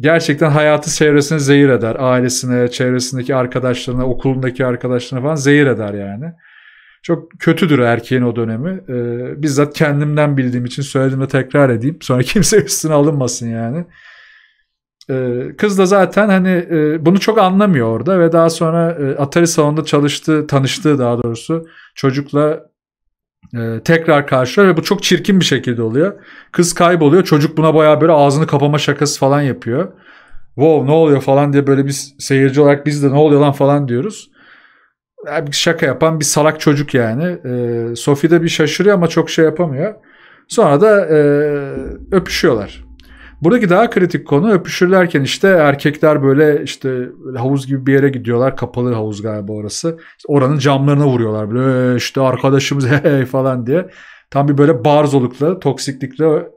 gerçekten hayatı çevresine zehir eder. Ailesine, çevresindeki arkadaşlarına, okulundaki arkadaşlarına falan zehir eder yani. Çok kötüdür erkeğin o dönemi. Ee, bizzat kendimden bildiğim için söyledim de tekrar edeyim. Sonra kimse üstüne alınmasın yani. Ee, kız da zaten hani e, bunu çok anlamıyor orada ve daha sonra e, Atari salonunda çalıştığı, tanıştığı daha doğrusu çocukla e, tekrar karşılar ve bu çok çirkin bir şekilde oluyor. Kız kayboluyor. Çocuk buna bayağı böyle ağzını kapama şakası falan yapıyor. Wow ne oluyor falan diye böyle biz seyirci olarak biz de ne oluyor lan falan diyoruz. Yani şaka yapan bir salak çocuk yani. E, Sophie de bir şaşırıyor ama çok şey yapamıyor. Sonra da e, öpüşüyorlar. Buradaki daha kritik konu öpüşürlerken işte erkekler böyle işte havuz gibi bir yere gidiyorlar. Kapalı havuz galiba orası. İşte oranın camlarına vuruyorlar böyle ee, işte arkadaşımız hey falan diye. Tam bir böyle barzolukla, toksiklikle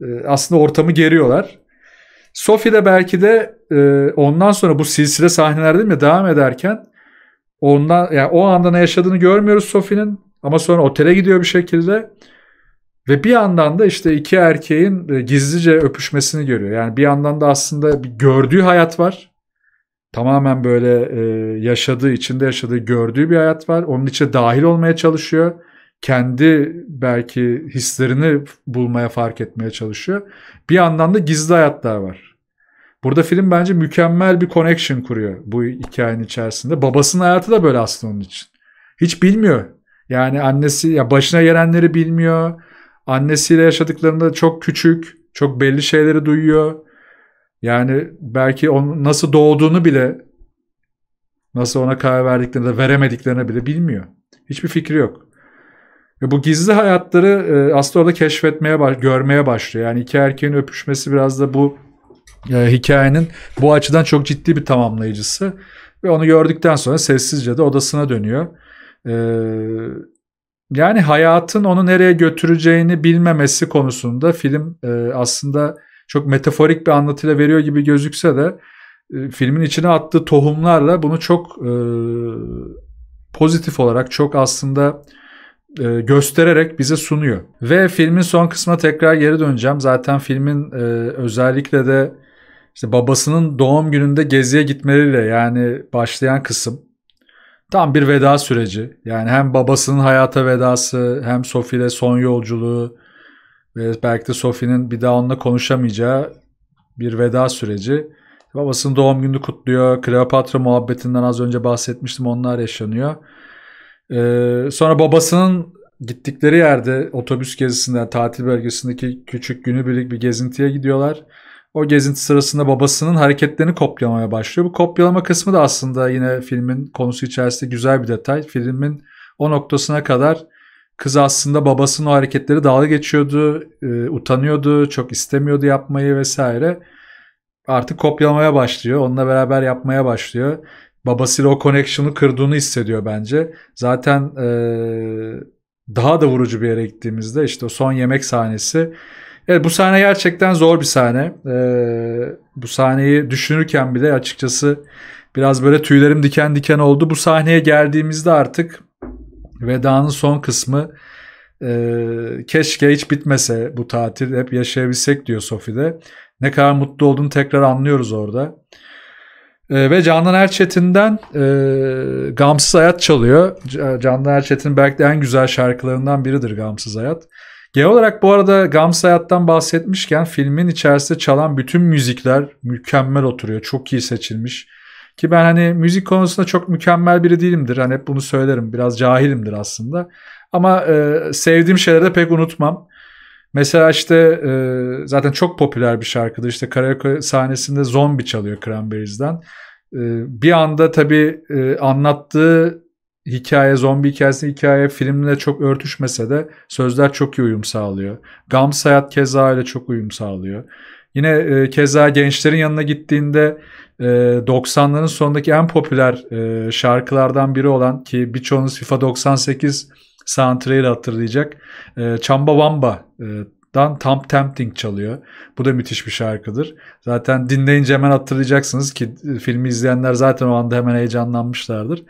e, aslında ortamı geriyorlar. Sophie de belki de e, ondan sonra bu silsile sahneler değil mi devam ederken ondan yani o anda ne yaşadığını görmüyoruz Sophie'nin ama sonra otele gidiyor bir şekilde. Ve bir yandan da işte iki erkeğin e, gizlice öpüşmesini görüyor. Yani bir yandan da aslında bir gördüğü hayat var. Tamamen böyle e, yaşadığı, içinde yaşadığı, gördüğü bir hayat var. Onun içine dahil olmaya çalışıyor. Kendi belki hislerini bulmaya, fark etmeye çalışıyor. Bir yandan da gizli hayatlar var. Burada film bence mükemmel bir connection kuruyor bu hikayenin içerisinde. Babasının hayatı da böyle aslında onun için. Hiç bilmiyor. Yani annesi ya başına gelenleri bilmiyor Annesiyle yaşadıklarında çok küçük, çok belli şeyleri duyuyor. Yani belki onun nasıl doğduğunu bile, nasıl ona karar verdiklerini de veremediklerini bile bilmiyor. Hiçbir fikri yok. Ve bu gizli hayatları e, aslında orada keşfetmeye, baş, görmeye başlıyor. Yani iki erkeğin öpüşmesi biraz da bu e, hikayenin bu açıdan çok ciddi bir tamamlayıcısı. Ve onu gördükten sonra sessizce de odasına dönüyor. E, yani hayatın onu nereye götüreceğini bilmemesi konusunda film e, aslında çok metaforik bir anlatıyla veriyor gibi gözükse de e, filmin içine attığı tohumlarla bunu çok e, pozitif olarak çok aslında e, göstererek bize sunuyor. Ve filmin son kısmına tekrar geri döneceğim. Zaten filmin e, özellikle de işte babasının doğum gününde geziye gitmeleriyle yani başlayan kısım tam bir veda süreci. Yani hem babasının hayata vedası hem Sophie son yolculuğu ve belki de Sophie'nin bir daha onunla konuşamayacağı bir veda süreci. Babasının doğum günü kutluyor. Kleopatra muhabbetinden az önce bahsetmiştim. Onlar yaşanıyor. Ee, sonra babasının gittikleri yerde otobüs gezisinden tatil bölgesindeki küçük günübirlik bir gezintiye gidiyorlar. O gezinti sırasında babasının hareketlerini kopyalamaya başlıyor. Bu kopyalama kısmı da aslında yine filmin konusu içerisinde güzel bir detay. Filmin o noktasına kadar kız aslında babasının o hareketleri dalga geçiyordu, e, utanıyordu, çok istemiyordu yapmayı vesaire. Artık kopyalamaya başlıyor, onunla beraber yapmaya başlıyor. Babasıyla o connection'u kırdığını hissediyor bence. Zaten e, daha da vurucu bir yere gittiğimizde işte son yemek sahnesi Evet bu sahne gerçekten zor bir sahne. Ee, bu sahneyi düşünürken bile açıkçası biraz böyle tüylerim diken diken oldu. Bu sahneye geldiğimizde artık vedanın son kısmı e, keşke hiç bitmese bu tatil hep yaşayabilsek diyor Sofi'de. Ne kadar mutlu olduğunu tekrar anlıyoruz orada. E, ve Candan Erçetin'den e, Gamsız Hayat çalıyor. Candan Erçetin belki de en güzel şarkılarından biridir Gamsız Hayat. Genel olarak bu arada Gams Hayat'tan bahsetmişken filmin içerisinde çalan bütün müzikler mükemmel oturuyor. Çok iyi seçilmiş. Ki ben hani müzik konusunda çok mükemmel biri değilimdir. Hani hep bunu söylerim. Biraz cahilimdir aslında. Ama e, sevdiğim şeyleri de pek unutmam. Mesela işte e, zaten çok popüler bir şarkıdır. İşte karaoke sahnesinde zombi çalıyor Cranberries'den. E, bir anda tabii e, anlattığı hikaye, zombi hikayesi hikaye filmle çok örtüşmese de sözler çok iyi uyum sağlıyor. Gam hayat keza ile çok uyum sağlıyor. Yine e, keza gençlerin yanına gittiğinde e, 90'ların sonundaki en popüler e, şarkılardan biri olan ki birçoğunuz FIFA 98 soundtrack'i hatırlayacak. E, Chamba Wamba e, Dan Tam Tempting çalıyor. Bu da müthiş bir şarkıdır. Zaten dinleyince hemen hatırlayacaksınız ki e, filmi izleyenler zaten o anda hemen heyecanlanmışlardır.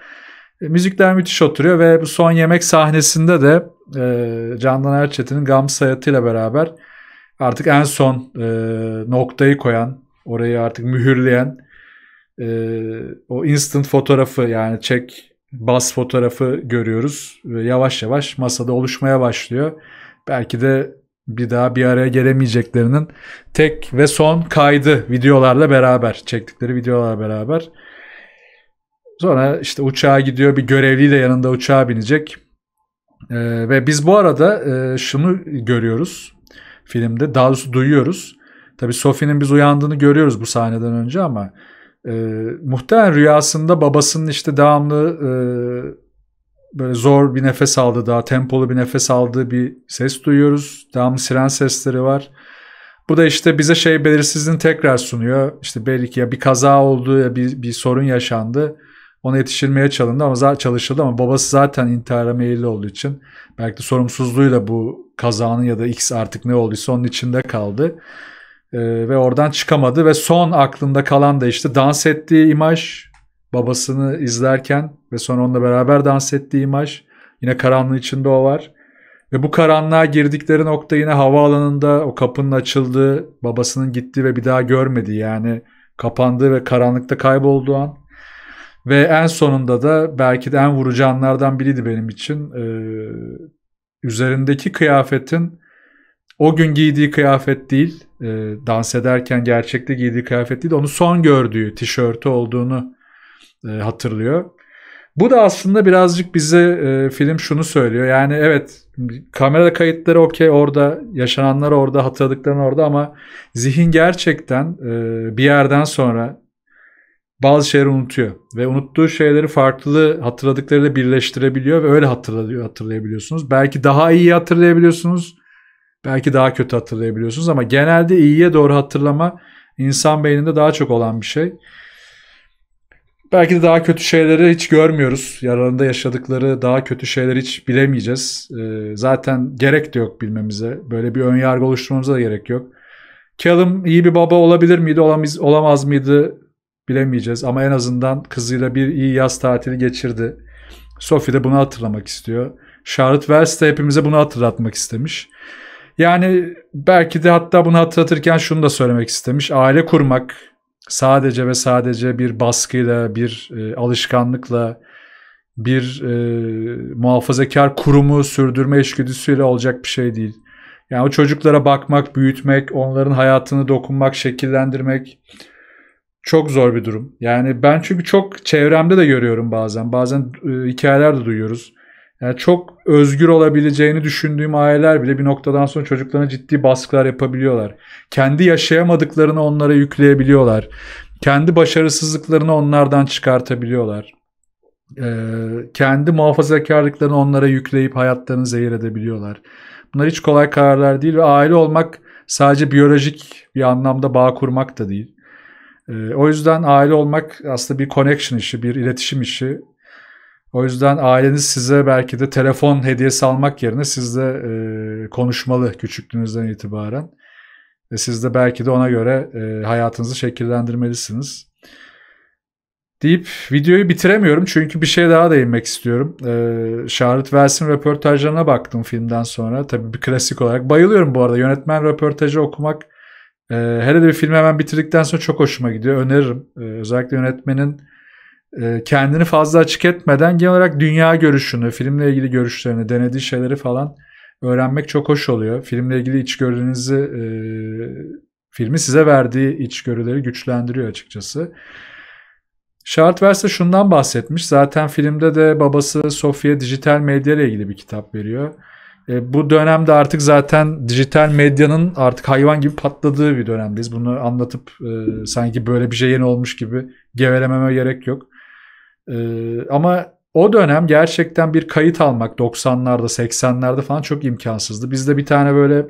E, müzikler müthiş oturuyor ve bu son yemek sahnesinde de e, Candan Erçetin'in Gamze hayatıyla beraber artık en son e, noktayı koyan, orayı artık mühürleyen e, o instant fotoğrafı yani çek bas fotoğrafı görüyoruz. Ve yavaş yavaş masada oluşmaya başlıyor. Belki de bir daha bir araya gelemeyeceklerinin tek ve son kaydı videolarla beraber çektikleri videolarla beraber Sonra işte uçağa gidiyor bir görevli de yanında uçağa binecek. E, ve biz bu arada e, şunu görüyoruz filmde. Daha doğrusu duyuyoruz. tabi Sophie'nin biz uyandığını görüyoruz bu sahneden önce ama e, muhtemelen rüyasında babasının işte devamlı e, böyle zor bir nefes aldı daha tempolu bir nefes aldığı bir ses duyuyoruz. Devamlı siren sesleri var. Bu da işte bize şey belirsizliğini tekrar sunuyor. İşte belki ya bir kaza oldu ya bir, bir sorun yaşandı. Ona yetiştirmeye çalındı ama çalışıldı ama babası zaten intihara meyilli olduğu için belki de sorumsuzluğuyla bu kazanın ya da X artık ne olduysa onun içinde kaldı. Ee, ve oradan çıkamadı ve son aklında kalan da işte dans ettiği imaj babasını izlerken ve sonra onunla beraber dans ettiği imaj yine karanlığın içinde o var. Ve bu karanlığa girdikleri nokta yine havaalanında o kapının açıldığı, babasının gittiği ve bir daha görmediği yani kapandığı ve karanlıkta kaybolduğu an. Ve en sonunda da belki de en vurucu anlardan biriydi benim için. Ee, üzerindeki kıyafetin o gün giydiği kıyafet değil, e, dans ederken gerçekte giydiği kıyafet değil, onu son gördüğü tişörtü olduğunu e, hatırlıyor. Bu da aslında birazcık bize e, film şunu söylüyor. Yani evet kamera kayıtları okey orada, yaşananlar orada, hatırladıkların orada ama zihin gerçekten e, bir yerden sonra bazı şeyleri unutuyor ve unuttuğu şeyleri farklı hatırladıklarıyla birleştirebiliyor ve öyle hatırlıyor hatırlayabiliyorsunuz. Belki daha iyi hatırlayabiliyorsunuz. Belki daha kötü hatırlayabiliyorsunuz ama genelde iyiye doğru hatırlama insan beyninde daha çok olan bir şey. Belki de daha kötü şeyleri hiç görmüyoruz. Yaralarında yaşadıkları daha kötü şeyleri hiç bilemeyeceğiz. Ee, zaten gerek de yok bilmemize. Böyle bir ön yargı oluşturmamıza da gerek yok. Callum iyi bir baba olabilir miydi, olamaz, olamaz mıydı bilemeyeceğiz ama en azından kızıyla bir iyi yaz tatili geçirdi. Sophie de bunu hatırlamak istiyor. Charlotte Wells de hepimize bunu hatırlatmak istemiş. Yani belki de hatta bunu hatırlatırken şunu da söylemek istemiş. Aile kurmak sadece ve sadece bir baskıyla, bir e, alışkanlıkla, bir e, muhafazakar kurumu sürdürme işgüdüsüyle olacak bir şey değil. Yani o çocuklara bakmak, büyütmek, onların hayatını dokunmak, şekillendirmek, çok zor bir durum. Yani ben çünkü çok çevremde de görüyorum bazen. Bazen e, hikayeler de duyuyoruz. Yani çok özgür olabileceğini düşündüğüm aileler bile bir noktadan sonra çocuklarına ciddi baskılar yapabiliyorlar. Kendi yaşayamadıklarını onlara yükleyebiliyorlar. Kendi başarısızlıklarını onlardan çıkartabiliyorlar. Ee, kendi muhafazakarlıklarını onlara yükleyip hayatlarını zehir edebiliyorlar. Bunlar hiç kolay kararlar değil ve aile olmak sadece biyolojik bir anlamda bağ kurmak da değil. E, o yüzden aile olmak aslında bir connection işi, bir iletişim işi. O yüzden aileniz size belki de telefon hediyesi almak yerine sizle e, konuşmalı küçüklüğünüzden itibaren. Ve siz de belki de ona göre e, hayatınızı şekillendirmelisiniz. Deyip videoyu bitiremiyorum çünkü bir şey daha değinmek istiyorum. Ee, Charlotte Wells'in röportajlarına baktım filmden sonra. Tabii bir klasik olarak. Bayılıyorum bu arada. Yönetmen röportajı okumak e, hele de bir filmi hemen bitirdikten sonra çok hoşuma gidiyor. Öneririm. E, özellikle yönetmenin e, kendini fazla açık etmeden genel olarak dünya görüşünü, filmle ilgili görüşlerini, denediği şeyleri falan öğrenmek çok hoş oluyor. Filmle ilgili içgörünüzü, e, filmi size verdiği içgörüleri güçlendiriyor açıkçası. Şart verse şundan bahsetmiş. Zaten filmde de babası Sofya dijital medya ile ilgili bir kitap veriyor. E, bu dönemde artık zaten dijital medyanın artık hayvan gibi patladığı bir dönemdeyiz. Bunu anlatıp e, sanki böyle bir şey yeni olmuş gibi gevelememe gerek yok. E, ama o dönem gerçekten bir kayıt almak 90'larda 80'lerde falan çok imkansızdı. Bizde bir tane böyle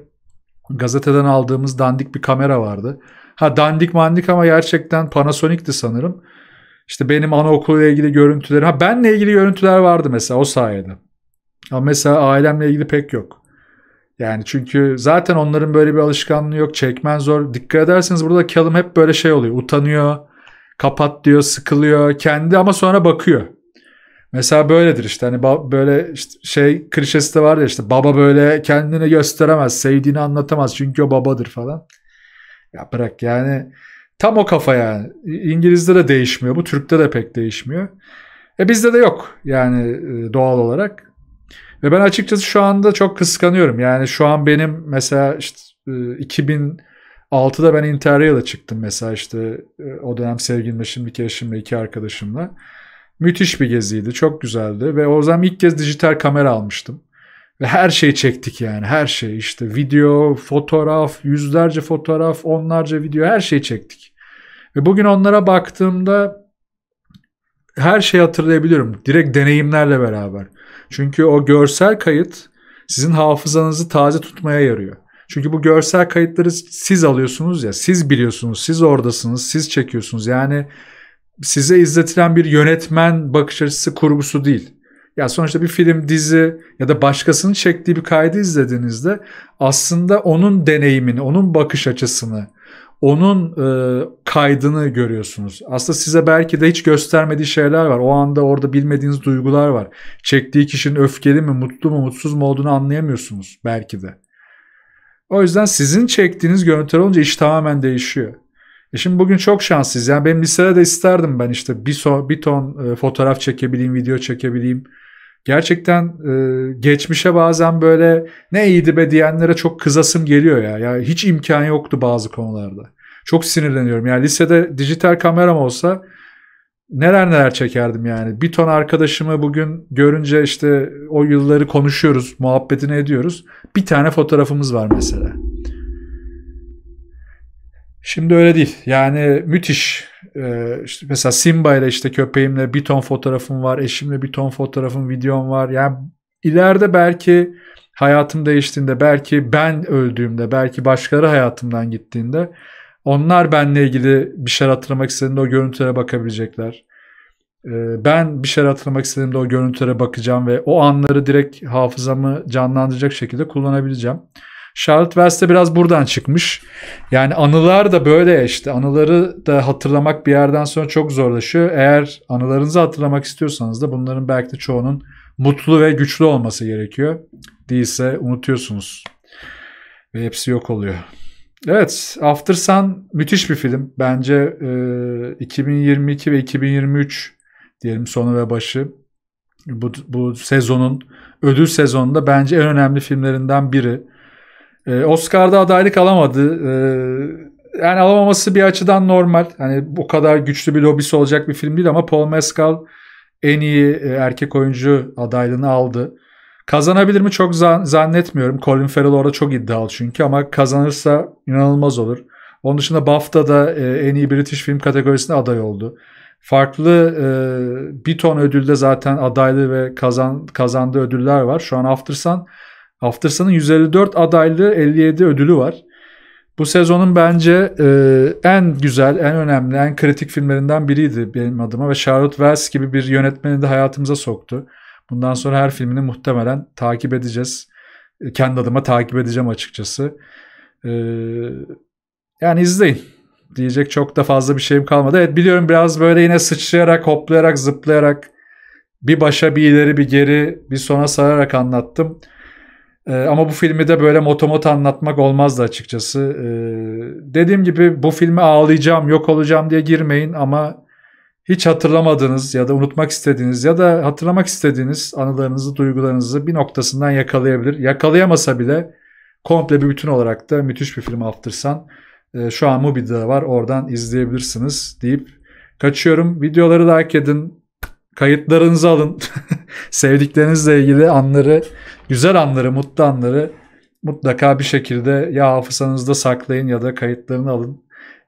gazeteden aldığımız dandik bir kamera vardı. Ha dandik mandik ama gerçekten Panasonic'ti sanırım. İşte benim anaokuluyla ilgili görüntülerim. Ha benle ilgili görüntüler vardı mesela o sayede. Ama mesela ailemle ilgili pek yok. Yani çünkü zaten onların böyle bir alışkanlığı yok. Çekmen zor. Dikkat ederseniz burada Callum hep böyle şey oluyor. Utanıyor, kapat diyor, sıkılıyor kendi ama sonra bakıyor. Mesela böyledir işte hani böyle işte şey klişesi de var ya işte baba böyle kendini gösteremez, sevdiğini anlatamaz çünkü o babadır falan. Ya bırak yani tam o kafa yani. İngiliz'de de değişmiyor bu, Türk'te de pek değişmiyor. E bizde de yok yani e, doğal olarak. Ve ben açıkçası şu anda çok kıskanıyorum. Yani şu an benim mesela işte 2006'da e, ben Interrail'e çıktım mesela işte e, o dönem sevgilimle şimdiki eşimle iki arkadaşımla. Müthiş bir geziydi. Çok güzeldi. Ve o zaman ilk kez dijital kamera almıştım. Ve her şeyi çektik yani. Her şey işte video, fotoğraf, yüzlerce fotoğraf, onlarca video her şeyi çektik. Ve bugün onlara baktığımda her şeyi hatırlayabiliyorum. Direkt deneyimlerle beraber. Çünkü o görsel kayıt sizin hafızanızı taze tutmaya yarıyor. Çünkü bu görsel kayıtları siz alıyorsunuz ya, siz biliyorsunuz, siz oradasınız, siz çekiyorsunuz. Yani size izletilen bir yönetmen bakış açısı kurgusu değil. Ya sonuçta bir film, dizi ya da başkasının çektiği bir kaydı izlediğinizde aslında onun deneyimini, onun bakış açısını onun e, kaydını görüyorsunuz. Aslında size belki de hiç göstermediği şeyler var. O anda orada bilmediğiniz duygular var. Çektiği kişinin öfkeli mi, mutlu mu, mutsuz mu olduğunu anlayamıyorsunuz belki de. O yüzden sizin çektiğiniz görüntüler olunca iş tamamen değişiyor. E şimdi bugün çok şanssız. Yani benim lisede de isterdim ben işte bir, so, bir ton e, fotoğraf çekebileyim, video çekebileyim gerçekten e, geçmişe bazen böyle ne iyiydi be diyenlere çok kızasım geliyor ya. Ya hiç imkan yoktu bazı konularda. Çok sinirleniyorum. Yani lisede dijital kameram olsa neler neler çekerdim yani. Bir ton arkadaşımı bugün görünce işte o yılları konuşuyoruz, muhabbetini ediyoruz. Bir tane fotoğrafımız var mesela. Şimdi öyle değil. Yani müthiş ee, işte mesela Simba ile işte köpeğimle bir ton fotoğrafım var. Eşimle bir ton fotoğrafım, videom var. Yani ileride belki hayatım değiştiğinde, belki ben öldüğümde, belki başkaları hayatımdan gittiğinde onlar benle ilgili bir şeyler hatırlamak istediğinde o görüntülere bakabilecekler. Ee, ben bir şeyler hatırlamak istediğimde o görüntülere bakacağım ve o anları direkt hafızamı canlandıracak şekilde kullanabileceğim. Charlotte West de biraz buradan çıkmış. Yani anılar da böyle işte. Anıları da hatırlamak bir yerden sonra çok zorlaşıyor. Eğer anılarınızı hatırlamak istiyorsanız da bunların belki de çoğunun mutlu ve güçlü olması gerekiyor. Değilse unutuyorsunuz. Ve hepsi yok oluyor. Evet After Sun müthiş bir film. Bence e, 2022 ve 2023 diyelim sonu ve başı bu, bu sezonun ödül sezonunda bence en önemli filmlerinden biri. E, Oscar'da adaylık alamadı. E, yani alamaması bir açıdan normal. Hani bu kadar güçlü bir lobisi olacak bir film değil ama Paul Mescal en iyi e, erkek oyuncu adaylığını aldı. Kazanabilir mi çok zannetmiyorum. Colin Farrell orada çok iddialı çünkü ama kazanırsa inanılmaz olur. Onun dışında BAFTA'da e, en iyi British film kategorisinde aday oldu. Farklı e, bir ton ödülde zaten adaylı ve kazan, kazandığı ödüller var. Şu an Aftersun Afterson'ın 154 adaylı 57 ödülü var. Bu sezonun bence e, en güzel, en önemli, en kritik filmlerinden biriydi benim adıma ve Charlotte Wells gibi bir yönetmeni de hayatımıza soktu. Bundan sonra her filmini muhtemelen takip edeceğiz. E, kendi adıma takip edeceğim açıkçası. E, yani izleyin. Diyecek çok da fazla bir şeyim kalmadı. Evet biliyorum biraz böyle yine sıçrayarak, hoplayarak, zıplayarak bir başa bir ileri bir geri bir sona sararak anlattım. E, ama bu filmi de böyle motomot anlatmak olmazdı açıkçası. E, dediğim gibi bu filme ağlayacağım, yok olacağım diye girmeyin ama hiç hatırlamadığınız ya da unutmak istediğiniz ya da hatırlamak istediğiniz anılarınızı, duygularınızı bir noktasından yakalayabilir. Yakalayamasa bile komple bir bütün olarak da müthiş bir film Aftersun. E, şu an Mubi'de var oradan izleyebilirsiniz deyip kaçıyorum. Videoları like edin, kayıtlarınızı alın. Sevdiklerinizle ilgili anları güzel anları, mutlu anları mutlaka bir şekilde ya hafızanızda saklayın ya da kayıtlarını alın.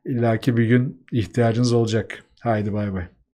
İlla ki bir gün ihtiyacınız olacak. Haydi bay bay.